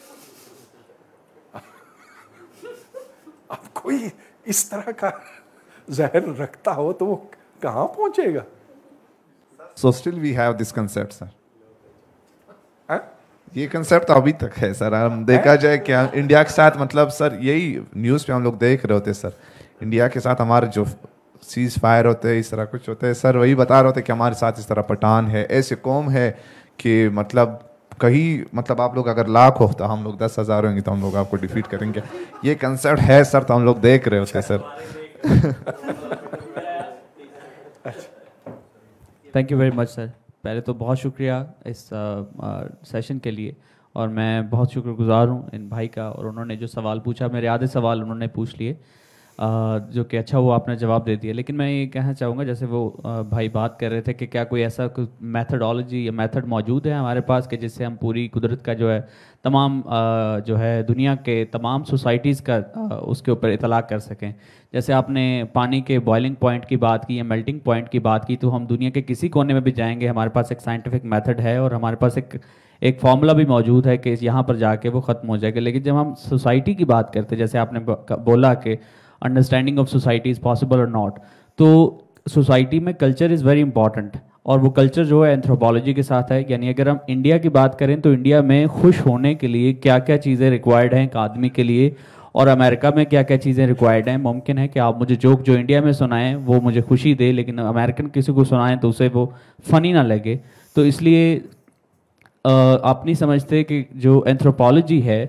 S1: (laughs) अब कोई इस तरह का जहर रखता हो तो वो कहां पहुंचेगा
S7: so still we have this concept sir ये कंसेप्ट अभी तक है सर हम देखा हाँ? जाए क्या इंडिया के साथ मतलब सर यही न्यूज़ पे हम लोग देख रहे होते सर इंडिया के साथ हमारे जो सीज फायर होते हैं इस तरह कुछ होते हैं सर वही बता रहे होते कि हमारे साथ इस तरह पठान है ऐसे कौम है कि मतलब कहीं मतलब आप लोग अगर लाख हो तो हम लोग दस हज़ार होंगे तो हम लोग आपको डिफीट करेंगे ये कंसर्ट है सर तो हम लोग देख रहे होते sir
S8: thank you very much sir पहले तो बहुत शुक्रिया इस सेशन के लिए और मैं बहुत शुक्रगुजार हूँ इन भाई का और उन्होंने जो सवाल पूछा मेरे आधे सवाल उन्होंने पूछ लिए जो कि अच्छा वो आपने जवाब दे दिया लेकिन मैं ये कहना चाहूँगा जैसे वो भाई बात कर रहे थे कि क्या कोई ऐसा कुछ मैथडोलॉजी या मेथड मौजूद है हमारे पास कि जिससे हम पूरी कुदरत का जो है तमाम जो है दुनिया के तमाम सोसाइटीज़ का उसके ऊपर इतला कर सकें जैसे आपने पानी के बॉइलिंग पॉइंट की बात की या मेल्टिंग पॉइंट की बात की तो हम दुनिया के किसी कोने में भी जाएंगे हमारे पास एक साइंटिफिक मेथड है और हमारे पास एक एक फार्मूला भी मौजूद है कि यहाँ पर जाके वो ख़त्म हो जाएगा लेकिन जब हम सोसाइटी की बात करते जैसे आपने बोला कि understanding of society is possible और नॉट तो सोसाइटी में कल्चर इज़ वेरी इंपॉर्टेंट और वो कल्चर जो है एंथ्रोपोलॉजी के साथ है यानी अगर हम इंडिया की बात करें तो इंडिया में खुश होने के लिए क्या क्या चीज़ें रिक्वायर्ड हैं एक आदमी के लिए और अमेरिका में क्या क्या चीज़ें रिक्वायर्ड हैं मुमकिन है कि आप मुझे जोक जो इंडिया में सुनाएं वो मुझे खुशी दे लेकिन अमेरिकन किसी को सुनाएं तो उसे वो फ़नी ना लगे तो इसलिए आप नहीं समझते कि जो एंथ्रोपोलॉजी है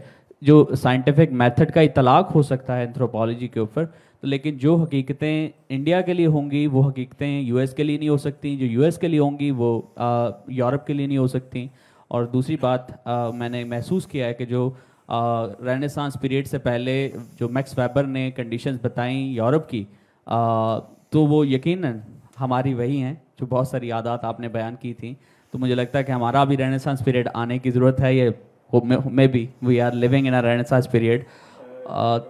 S8: जो साइंटिफिक मेथड का इतलाक हो सकता है एंथ्रोपोलॉजी के ऊपर तो लेकिन जो हकीकतें इंडिया के लिए होंगी वो हकीकतें यूएस के लिए नहीं हो सकती जो यूएस के लिए होंगी वो यूरोप के लिए नहीं हो सकती और दूसरी बात आ, मैंने महसूस किया है कि जो रेनेसांस पीरियड से पहले जो मैक्स वेबर ने कंडीशंस बताई यूरोप की आ, तो वो यकीन हमारी वही हैं जो बहुत सारी यादात आपने बयान की थी तो मुझे लगता है कि हमारा भी रेनेसांस पीरियड आने की ज़रूरत है ये maybe we are living in renaissance period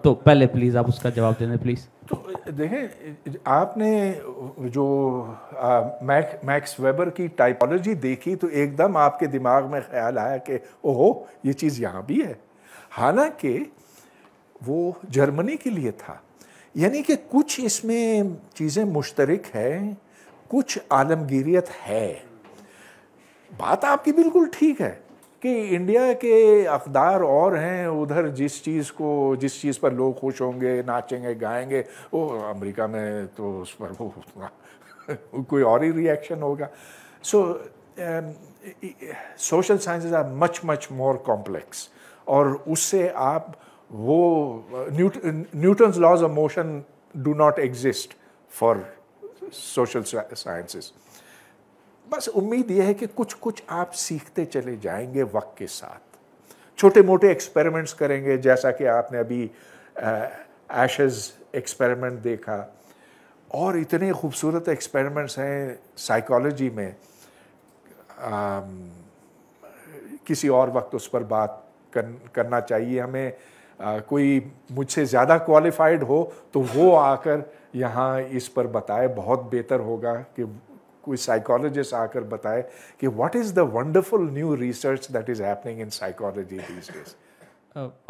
S8: तो पहले प्लीज़ आप उसका जवाब दें प्लीज़
S1: तो देखें आपने जो मैक मैक्स वेबर की टाइपोलॉजी देखी तो एकदम आपके दिमाग में ख्याल आया कि ओहो ये चीज़ यहाँ भी है हालांकि वो जर्मनी के लिए था यानी कि कुछ इसमें चीज़ें मुश्तरक हैं कुछ आलमगीरियत है बात आपकी बिल्कुल ठीक है कि इंडिया के अफदार और हैं उधर जिस चीज़ को जिस चीज़ पर लोग खुश होंगे नाचेंगे गाएंगे वो अमेरिका में तो उस पर वो कोई और ही रिएक्शन होगा so social sciences are much much more complex और उससे आप वो Newton's laws of motion do not exist for social sciences. बस उम्मीद यह है कि कुछ कुछ आप सीखते चले जाएंगे वक्त के साथ छोटे मोटे एक्सपेरिमेंट्स करेंगे जैसा कि आपने अभी एशेज एक्सपेरिमेंट देखा और इतने खूबसूरत एक्सपेरिमेंट्स हैं साइकोलॉजी में आ, किसी और वक्त उस पर बात कर, करना चाहिए हमें आ, कोई मुझसे ज़्यादा क्वालिफाइड हो तो वो आकर यहाँ इस पर बताए बहुत बेहतर होगा कि कोई साइकोलॉजिस्ट आकर बताए कि what is the wonderful new research that is happening in psychology these days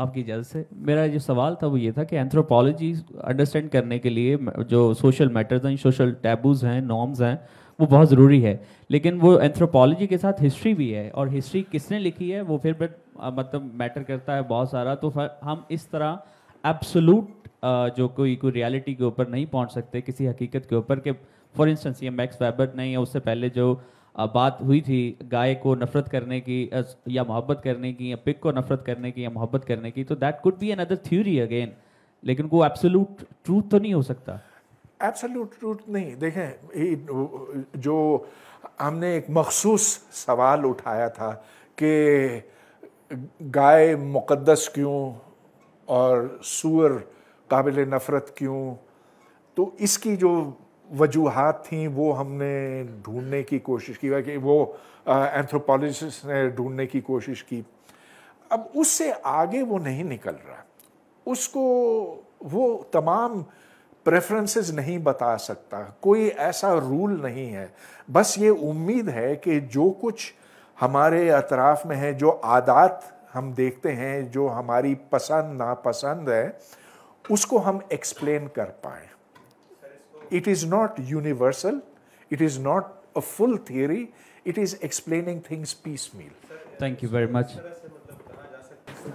S8: आपकी इजाज़त से मेरा जो सवाल था वो ये था कि एंथ्रोपोलॉजी अंडरस्टैंड करने के लिए जो सोशल मैटर्स हैं सोशल टैबूज हैं नॉर्म्स हैं वो बहुत ज़रूरी है लेकिन वो एंथ्रोपोलॉजी के साथ हिस्ट्री भी है और हिस्ट्री किसने लिखी है वो फिर बट मतलब मैटर करता है बहुत सारा तो हम इस तरह एब्सोलूट जो कोई कोई रियलिटी के ऊपर नहीं पहुंच सकते किसी हकीकत के ऊपर के फॉर इंस्टेंस ये मैक्स वेबर नहीं है उससे पहले जो बात हुई थी गाय को नफरत करने की या मोहब्बत करने की या पिक को नफरत करने की या मोहब्बत करने की तो that could be another theory again लेकिन वो एब्सोलूट ट्रूथ तो नहीं हो सकता
S1: एब्सोल्यूट ट्रूथ नहीं देखें जो हमने एक मखसूस सवाल उठाया था कि गाय मुकद्दस क्यों और सूअर काबिल नफ़रत क्यों तो इसकी जो वजूहत थी वो हमने ढूंढने की कोशिश की कि वो एंथ्रोपोलॉजिस्ट ने ढूंढने की कोशिश की अब उससे आगे वो नहीं निकल रहा उसको वो तमाम प्रेफरेंसेस नहीं बता सकता कोई ऐसा रूल नहीं है बस ये उम्मीद है कि जो कुछ हमारे अतराफ़ में है जो आदात हम देखते हैं जो हमारी पसंद नापसंद है उसको हम एक्सप्लेन कर पाएँ It is not universal, it is not a full theory, it is explaining things piecemeal.
S6: Thank you very much.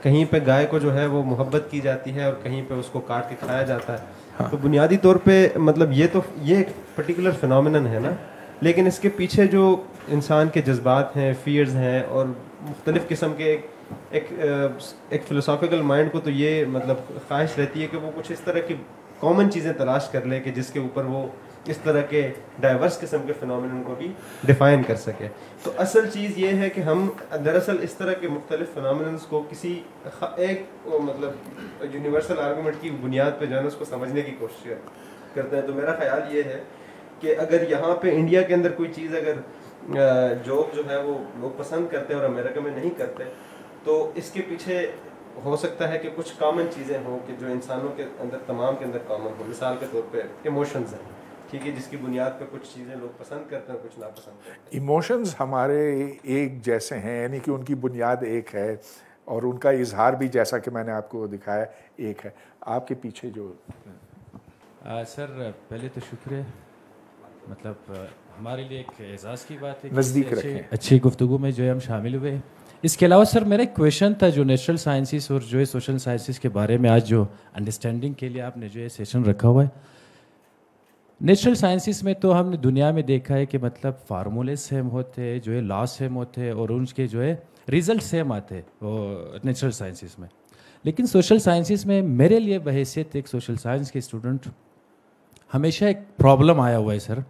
S6: कहीं पे गाय को जो है वो मोहब्बत की जाती है और कहीं पे उसको काट के खाया जाता है तो बुनियादी तौर पे मतलब ये तो ये एक पर्टिकुलर फिनोमिनन है ना लेकिन इसके पीछे जो इंसान के जज्बात हैं फियर्स हैं और मुख्तलिफ़ किस्म के एक एक एक फ़िलोसॉफिकल माइंड को तो ये मतलब ख्वाहिश रहती है कि वो कुछ इस तरह की कॉमन चीज़ें तलाश कर ले कि जिसके ऊपर वो इस तरह के डाइवर्स किस्म के फिनमिन को भी डिफ़ाइन कर सके तो असल चीज़ ये है कि हम दरअसल इस तरह के मुख्तलिफ फिनमिन को किसी एक मतलब यूनिवर्सल आर्गूमेंट की बुनियाद पर जो है उसको समझने की कोशिश करते हैं तो मेरा ख्याल ये है कि अगर यहाँ पर इंडिया के अंदर कोई चीज़ अगर जॉब जो है वो लोग पसंद करते हैं और अमेरिका में नहीं करते तो इसके पीछे हो सकता है कि कुछ कॉमन चीज़ें हों कि जो इंसानों के अंदर तमाम के अंदर कॉमन हो मिसाल के तौर पे इमोशंस हैं ठीक है जिसकी बुनियाद पे कुछ चीज़ें लोग पसंद करते हैं कुछ नापसंद
S1: करते इमोशंस हमारे एक जैसे हैं यानी कि उनकी बुनियाद एक है और उनका इजहार भी जैसा कि मैंने आपको दिखाया एक है आपके पीछे जो
S9: आ, सर पहले तो शुक्र मतलब हमारे लिए एक एजाज़ की बात है नज़दीक अच्छी गुफ्तु में जो है हम शामिल हुए इसके अलावा सर मेरा एक क्वेश्चन था जो नेचुरल साइंसिस और जो है सोशल साइंसिस के बारे में आज जो अंडरस्टैंडिंग के लिए आपने जो है सेशन रखा हुआ है नेचुरल साइंसिस में तो हमने दुनिया में देखा है कि मतलब फार्मूले सेम होते हैं जो है लॉ सेम होते हैं और उनके जो है रिजल्ट सेम आते हैं नेचुरल साइंसिस में लेकिन सोशल साइंसिस में मेरे लिए बहसीत एक सोशल साइंस के स्टूडेंट हमेशा एक प्रॉब्लम आया हुआ है सर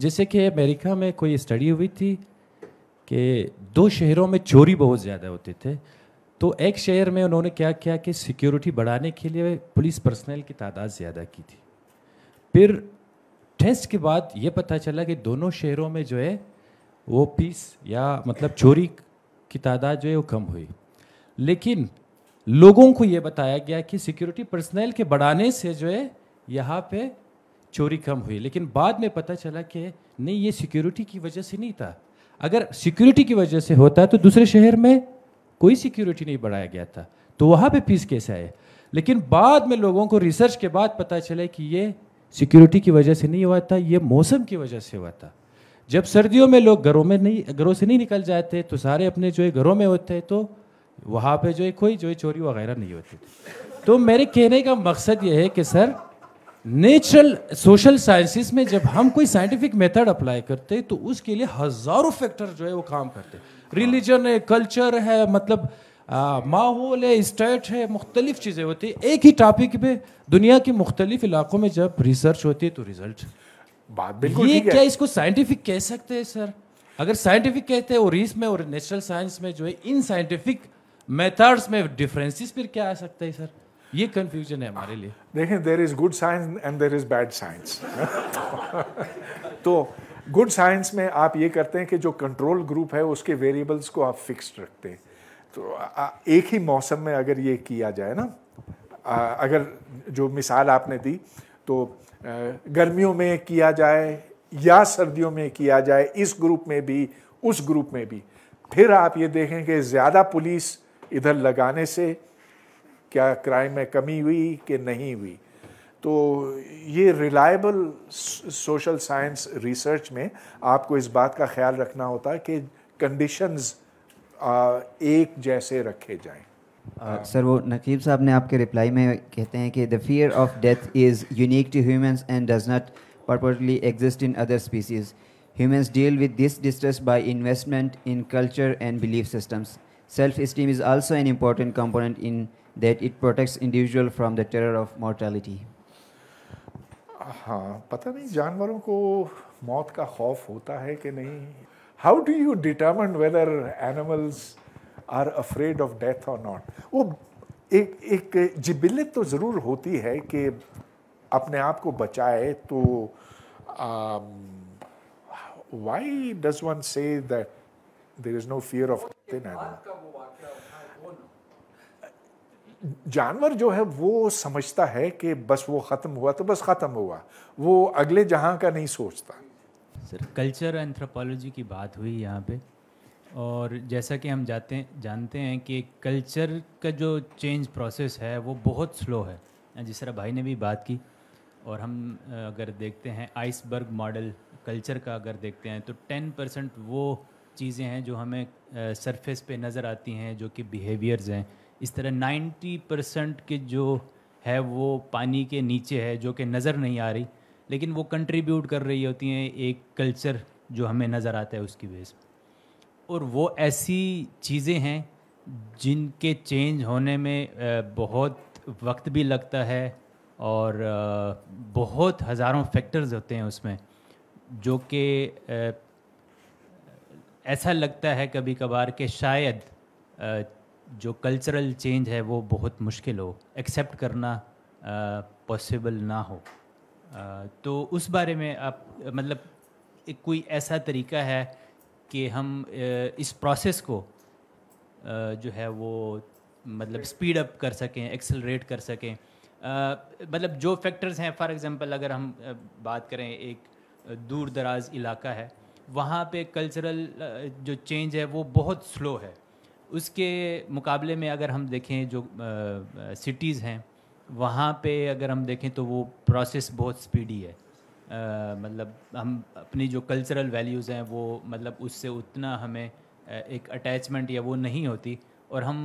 S9: जैसे कि अमेरिका में कोई स्टडी हुई थी कि दो शहरों में चोरी बहुत ज़्यादा होते थे तो एक शहर में उन्होंने क्या किया कि सिक्योरिटी बढ़ाने के लिए पुलिस पर्सनल की तादाद ज़्यादा की थी फिर टेस्ट के बाद ये पता चला कि दोनों शहरों में जो है वो पीस या मतलब चोरी की तादाद जो है वो कम हुई लेकिन लोगों को ये बताया गया कि सिक्योरिटी पर्सनल के बढ़ाने से जो है यहाँ पे चोरी कम हुई लेकिन बाद में पता चला कि नहीं ये सिक्योरिटी की वजह से नहीं था अगर सिक्योरिटी की वजह से होता है तो दूसरे शहर में कोई सिक्योरिटी नहीं बढ़ाया गया था तो वहाँ पे पीस कैसे आए लेकिन बाद में लोगों को रिसर्च के बाद पता चला कि ये सिक्योरिटी की वजह से नहीं हुआ था ये मौसम की वजह से हुआ था जब सर्दियों में लोग घरों में नहीं घरों से नहीं निकल जाते तो सारे अपने जो है घरों में होते हैं तो वहाँ पे जो है कोई जो है चोरी वगैरह नहीं होती तो मेरे कहने का मकसद ये है कि सर नेचुरल सोशल साइंसिस में जब हम कोई साइंटिफिक मेथड अप्लाई करते तो उसके लिए हजारों फैक्टर जो है वो काम करते रिलीजन है कल्चर है मतलब माहौल है स्टेट है मुख्तलिफ चीज़ें होती है एक ही टॉपिक पे दुनिया के मुख्तलिफ इलाकों में जब रिसर्च होती है तो रिजल्ट बात बिल्कुल ये क्या इसको साइंटिफिक कह सकते हैं सर अगर साइंटिफिक कहते हैं और इसमें और नेचुरल साइंस में जो है इन साइंटिफिक
S1: मेथड्स में डिफरेंसेस फिर क्या आ सकता है सर ये कंफ्यूजन है हमारे लिए देखें there is good science and there is bad science तो गुड साइंस में आप ये करते हैं कि जो कंट्रोल ग्रुप है उसके वेरिएबल्स को आप फिक्स्ड रखते हैं तो एक ही मौसम में अगर ये किया जाए ना अगर जो मिसाल आपने दी तो गर्मियों में किया जाए या सर्दियों में किया जाए इस ग्रुप में भी उस ग्रुप में भी फिर आप ये देखें कि ज़्यादा पुलिस इधर लगाने से क्या क्राइम में कमी हुई कि नहीं हुई तो ये रिलायबल सोशल साइंस रिसर्च में आपको इस बात का ख्याल रखना होता है कि कंडीशंस एक जैसे रखे
S4: जाएं सर वो नकीब साहब ने आपके रिप्लाई में कहते हैं कि the fear of death is unique to humans and does not purportedly exist in other species humans deal with this distress by investment in culture and belief systems self esteem is also an important component in that it protects individual from the terror of mortality.
S1: हाँ पता नहीं जानवरों को मौत का खौफ होता है कि नहीं how do you determine whether animals are afraid of death और नॉट वो एक एक जिबिलत तो ज़रूर होती है कि अपने आप को बचाए तो why does one say that there is no fear of animal जानवर जो है वो समझता है कि बस वो ख़त्म हुआ तो बस ख़त्म हुआ वो अगले जहाँ का नहीं सोचता सर
S10: कल्चर एंथ्रोपोलॉजी की बात हुई यहाँ पे और जैसा कि हम जाते जानते हैं कि कल्चर का जो चेंज प्रोसेस है वो बहुत स्लो है जिस तरह भाई ने भी बात की और हम अगर देखते हैं आइसबर्ग मॉडल कल्चर का अगर देखते हैं तो टेन परसेंट वो चीज़ें हैं जो हमें सरफेस पे नज़र आती हैं जो कि बिहेवियर्स हैं इस तरह 90 परसेंट के जो है वो पानी के नीचे है जो कि नज़र नहीं आ रही लेकिन वो कंट्रीब्यूट कर रही होती हैं एक कल्चर जो हमें नज़र आता है उसकी वजह और वो ऐसी चीज़ें हैं जिनके चेंज होने में बहुत वक्त भी लगता है और बहुत हज़ारों फैक्टर्स होते हैं उसमें जो कि ऐसा लगता है कभी कभार कि शायद जो कल्चरल चेंज है वो बहुत मुश्किल हो एक्सेप्ट करना पॉसिबल ना हो आ, तो उस बारे में आप मतलब एक कोई ऐसा तरीका है कि हम इस प्रोसेस को जो है वो मतलब स्पीड अप कर सकें एक्सेलरेट कर सकें मतलब जो फैक्टर्स हैं फॉर एग्जांपल अगर हम बात करें एक दूर दराज इलाका है वहाँ पे कल्चरल जो चेंज है वो बहुत स्लो है उसके मुकाबले में अगर हम देखें जो सिटीज़ हैं वहाँ पे अगर हम देखें तो वो प्रोसेस बहुत स्पीडी है आ, मतलब हम अपनी जो कल्चरल वैल्यूज़ हैं वो मतलब उससे उतना हमें एक अटैचमेंट या वो नहीं होती और हम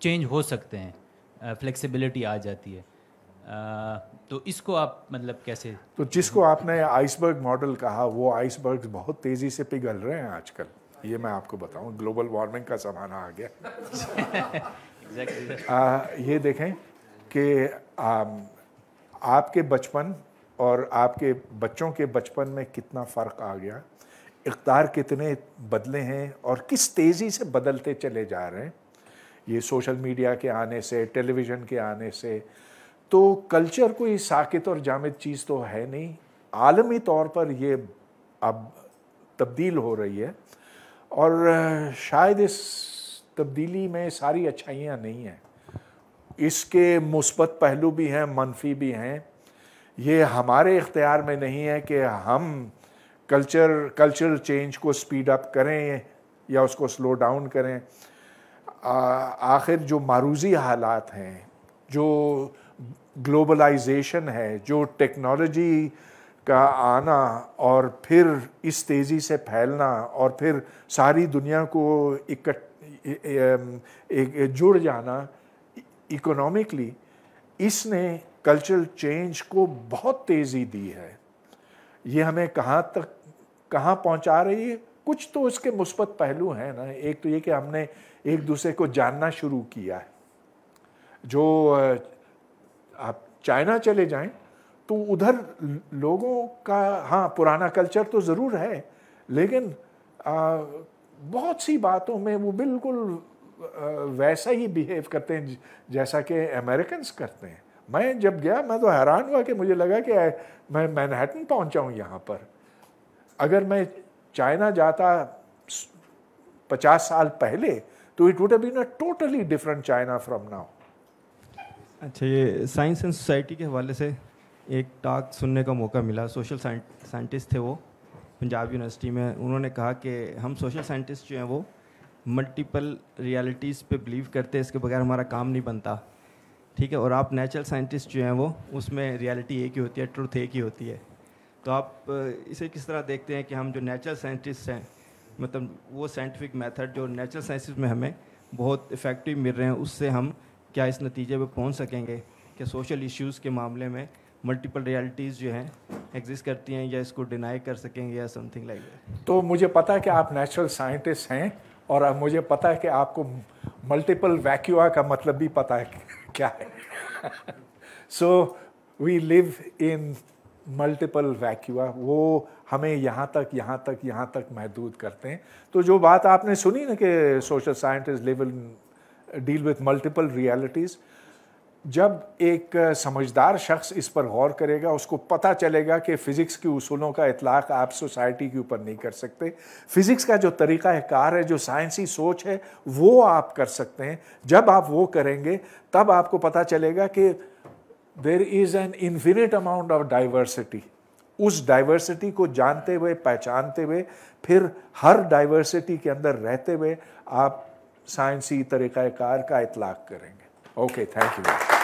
S10: चेंज हो सकते हैं फ्लेक्सिबिलिटी आ जाती है आ, तो इसको आप मतलब कैसे
S1: तो जिसको आपने आइसबर्ग मॉडल कहा वो आइसबर्ग बहुत तेज़ी से पिघल रहे हैं आजकल ये मैं आपको बताऊं ग्लोबल वार्मिंग का ज़माना आ गया exactly. आ, ये देखें कि आपके बचपन और आपके बच्चों के बचपन में कितना फ़र्क आ गया इकदार कितने बदले हैं और किस तेज़ी से बदलते चले जा रहे हैं ये सोशल मीडिया के आने से टेलीविज़न के आने से तो कल्चर कोई साकित और जामिद चीज़ तो है नहीं आलमी तौर पर ये अब तब्दील हो रही है और शायद इस तब्दीली में सारी अच्छाइयाँ नहीं हैं इसके मुस्बत पहलू भी हैं मनफी भी हैं ये हमारे इख्तियार में नहीं है कि हम कल्चर कल्चर चेंज को स्पीड अप करें या उसको स्लो डाउन करें आखिर जो मारूजी हालात हैं जो ग्लोबलाइजेशन है जो टेक्नोलॉजी का आना और फिर इस तेज़ी से फैलना और फिर सारी दुनिया को एक जुड़ जाना इकोनॉमिकली इसने कल्चरल चेंज को बहुत तेज़ी दी है ये हमें कहाँ तक कहाँ पहुँचा रही है कुछ तो इसके मुस्बत पहलू हैं ना एक तो ये कि हमने एक दूसरे को जानना शुरू किया है जो आप चाइना चले जाएं तो उधर लोगों का हाँ पुराना कल्चर तो ज़रूर है लेकिन आ, बहुत सी बातों में वो बिल्कुल वैसा ही बिहेव करते हैं जैसा कि अमेरिकन करते हैं मैं जब गया मैं तो हैरान हुआ कि मुझे लगा कि मैं मैनहट्टन पहुंचा यहाँ पर अगर मैं चाइना जाता पचास साल पहले तो it would been a totally different China from now
S6: अच्छा ये साइंस एंड सोसाइटी के हवाले से एक टाक सुनने का मौका मिला सोशल साइंटिस्ट थे वो पंजाब यूनिवर्सिटी में उन्होंने कहा कि हम सोशल साइंटिस्ट जो हैं वो मल्टीपल रियलिटीज़ पे बिलीव करते हैं इसके बगैर हमारा काम नहीं बनता ठीक है और आप नेचुरल साइंटिस्ट जो हैं वो उसमें रियलिटी एक ही होती है ट्रुथ एक ही होती है तो आप इसे किस तरह देखते हैं कि हम जो नेचुरल साइंटिस्ट हैं मतलब वो साइंटिफिक मेथड जो नेचुरल साइंसिस में हमें बहुत इफ़ेक्टिव मिल रहे हैं उससे हम क्या इस नतीजे पर पहुँच सकेंगे कि सोशल इश्यूज़ के मामले में
S1: मल्टीपल रियलिटीज़ जो हैं
S6: एग्जिस्ट करती हैं या इसको डिनाई कर सकेंगे या समथिंग लाइक दैट
S1: तो मुझे पता है कि आप नेचुरल साइंटिस्ट हैं और अब मुझे पता है कि आपको मल्टीपल वैक्यूआ का मतलब भी पता है क्या है so we live in multiple vacua वो हमें यहाँ तक यहाँ तक यहाँ तक महदूद करते हैं तो जो बात आपने सुनी ना कि social scientist live deal with multiple realities जब एक समझदार शख्स इस पर गौर करेगा उसको पता चलेगा कि फ़िज़िक्स के उसूलों का इतलाक़ आप सोसाइटी के ऊपर नहीं कर सकते फ़िज़िक्स का जो तरीक़ा कार है जो साइंसी सोच है वो आप कर सकते हैं जब आप वो करेंगे तब आपको पता चलेगा कि there is an infinite amount of diversity उस डाइवर्सिटी को जानते हुए पहचानते हुए फिर हर डाइवर्सिटी के अंदर रहते हुए आप साइंसी तरीक़ार का इतलाक़ करेंगे ओके थैंक यू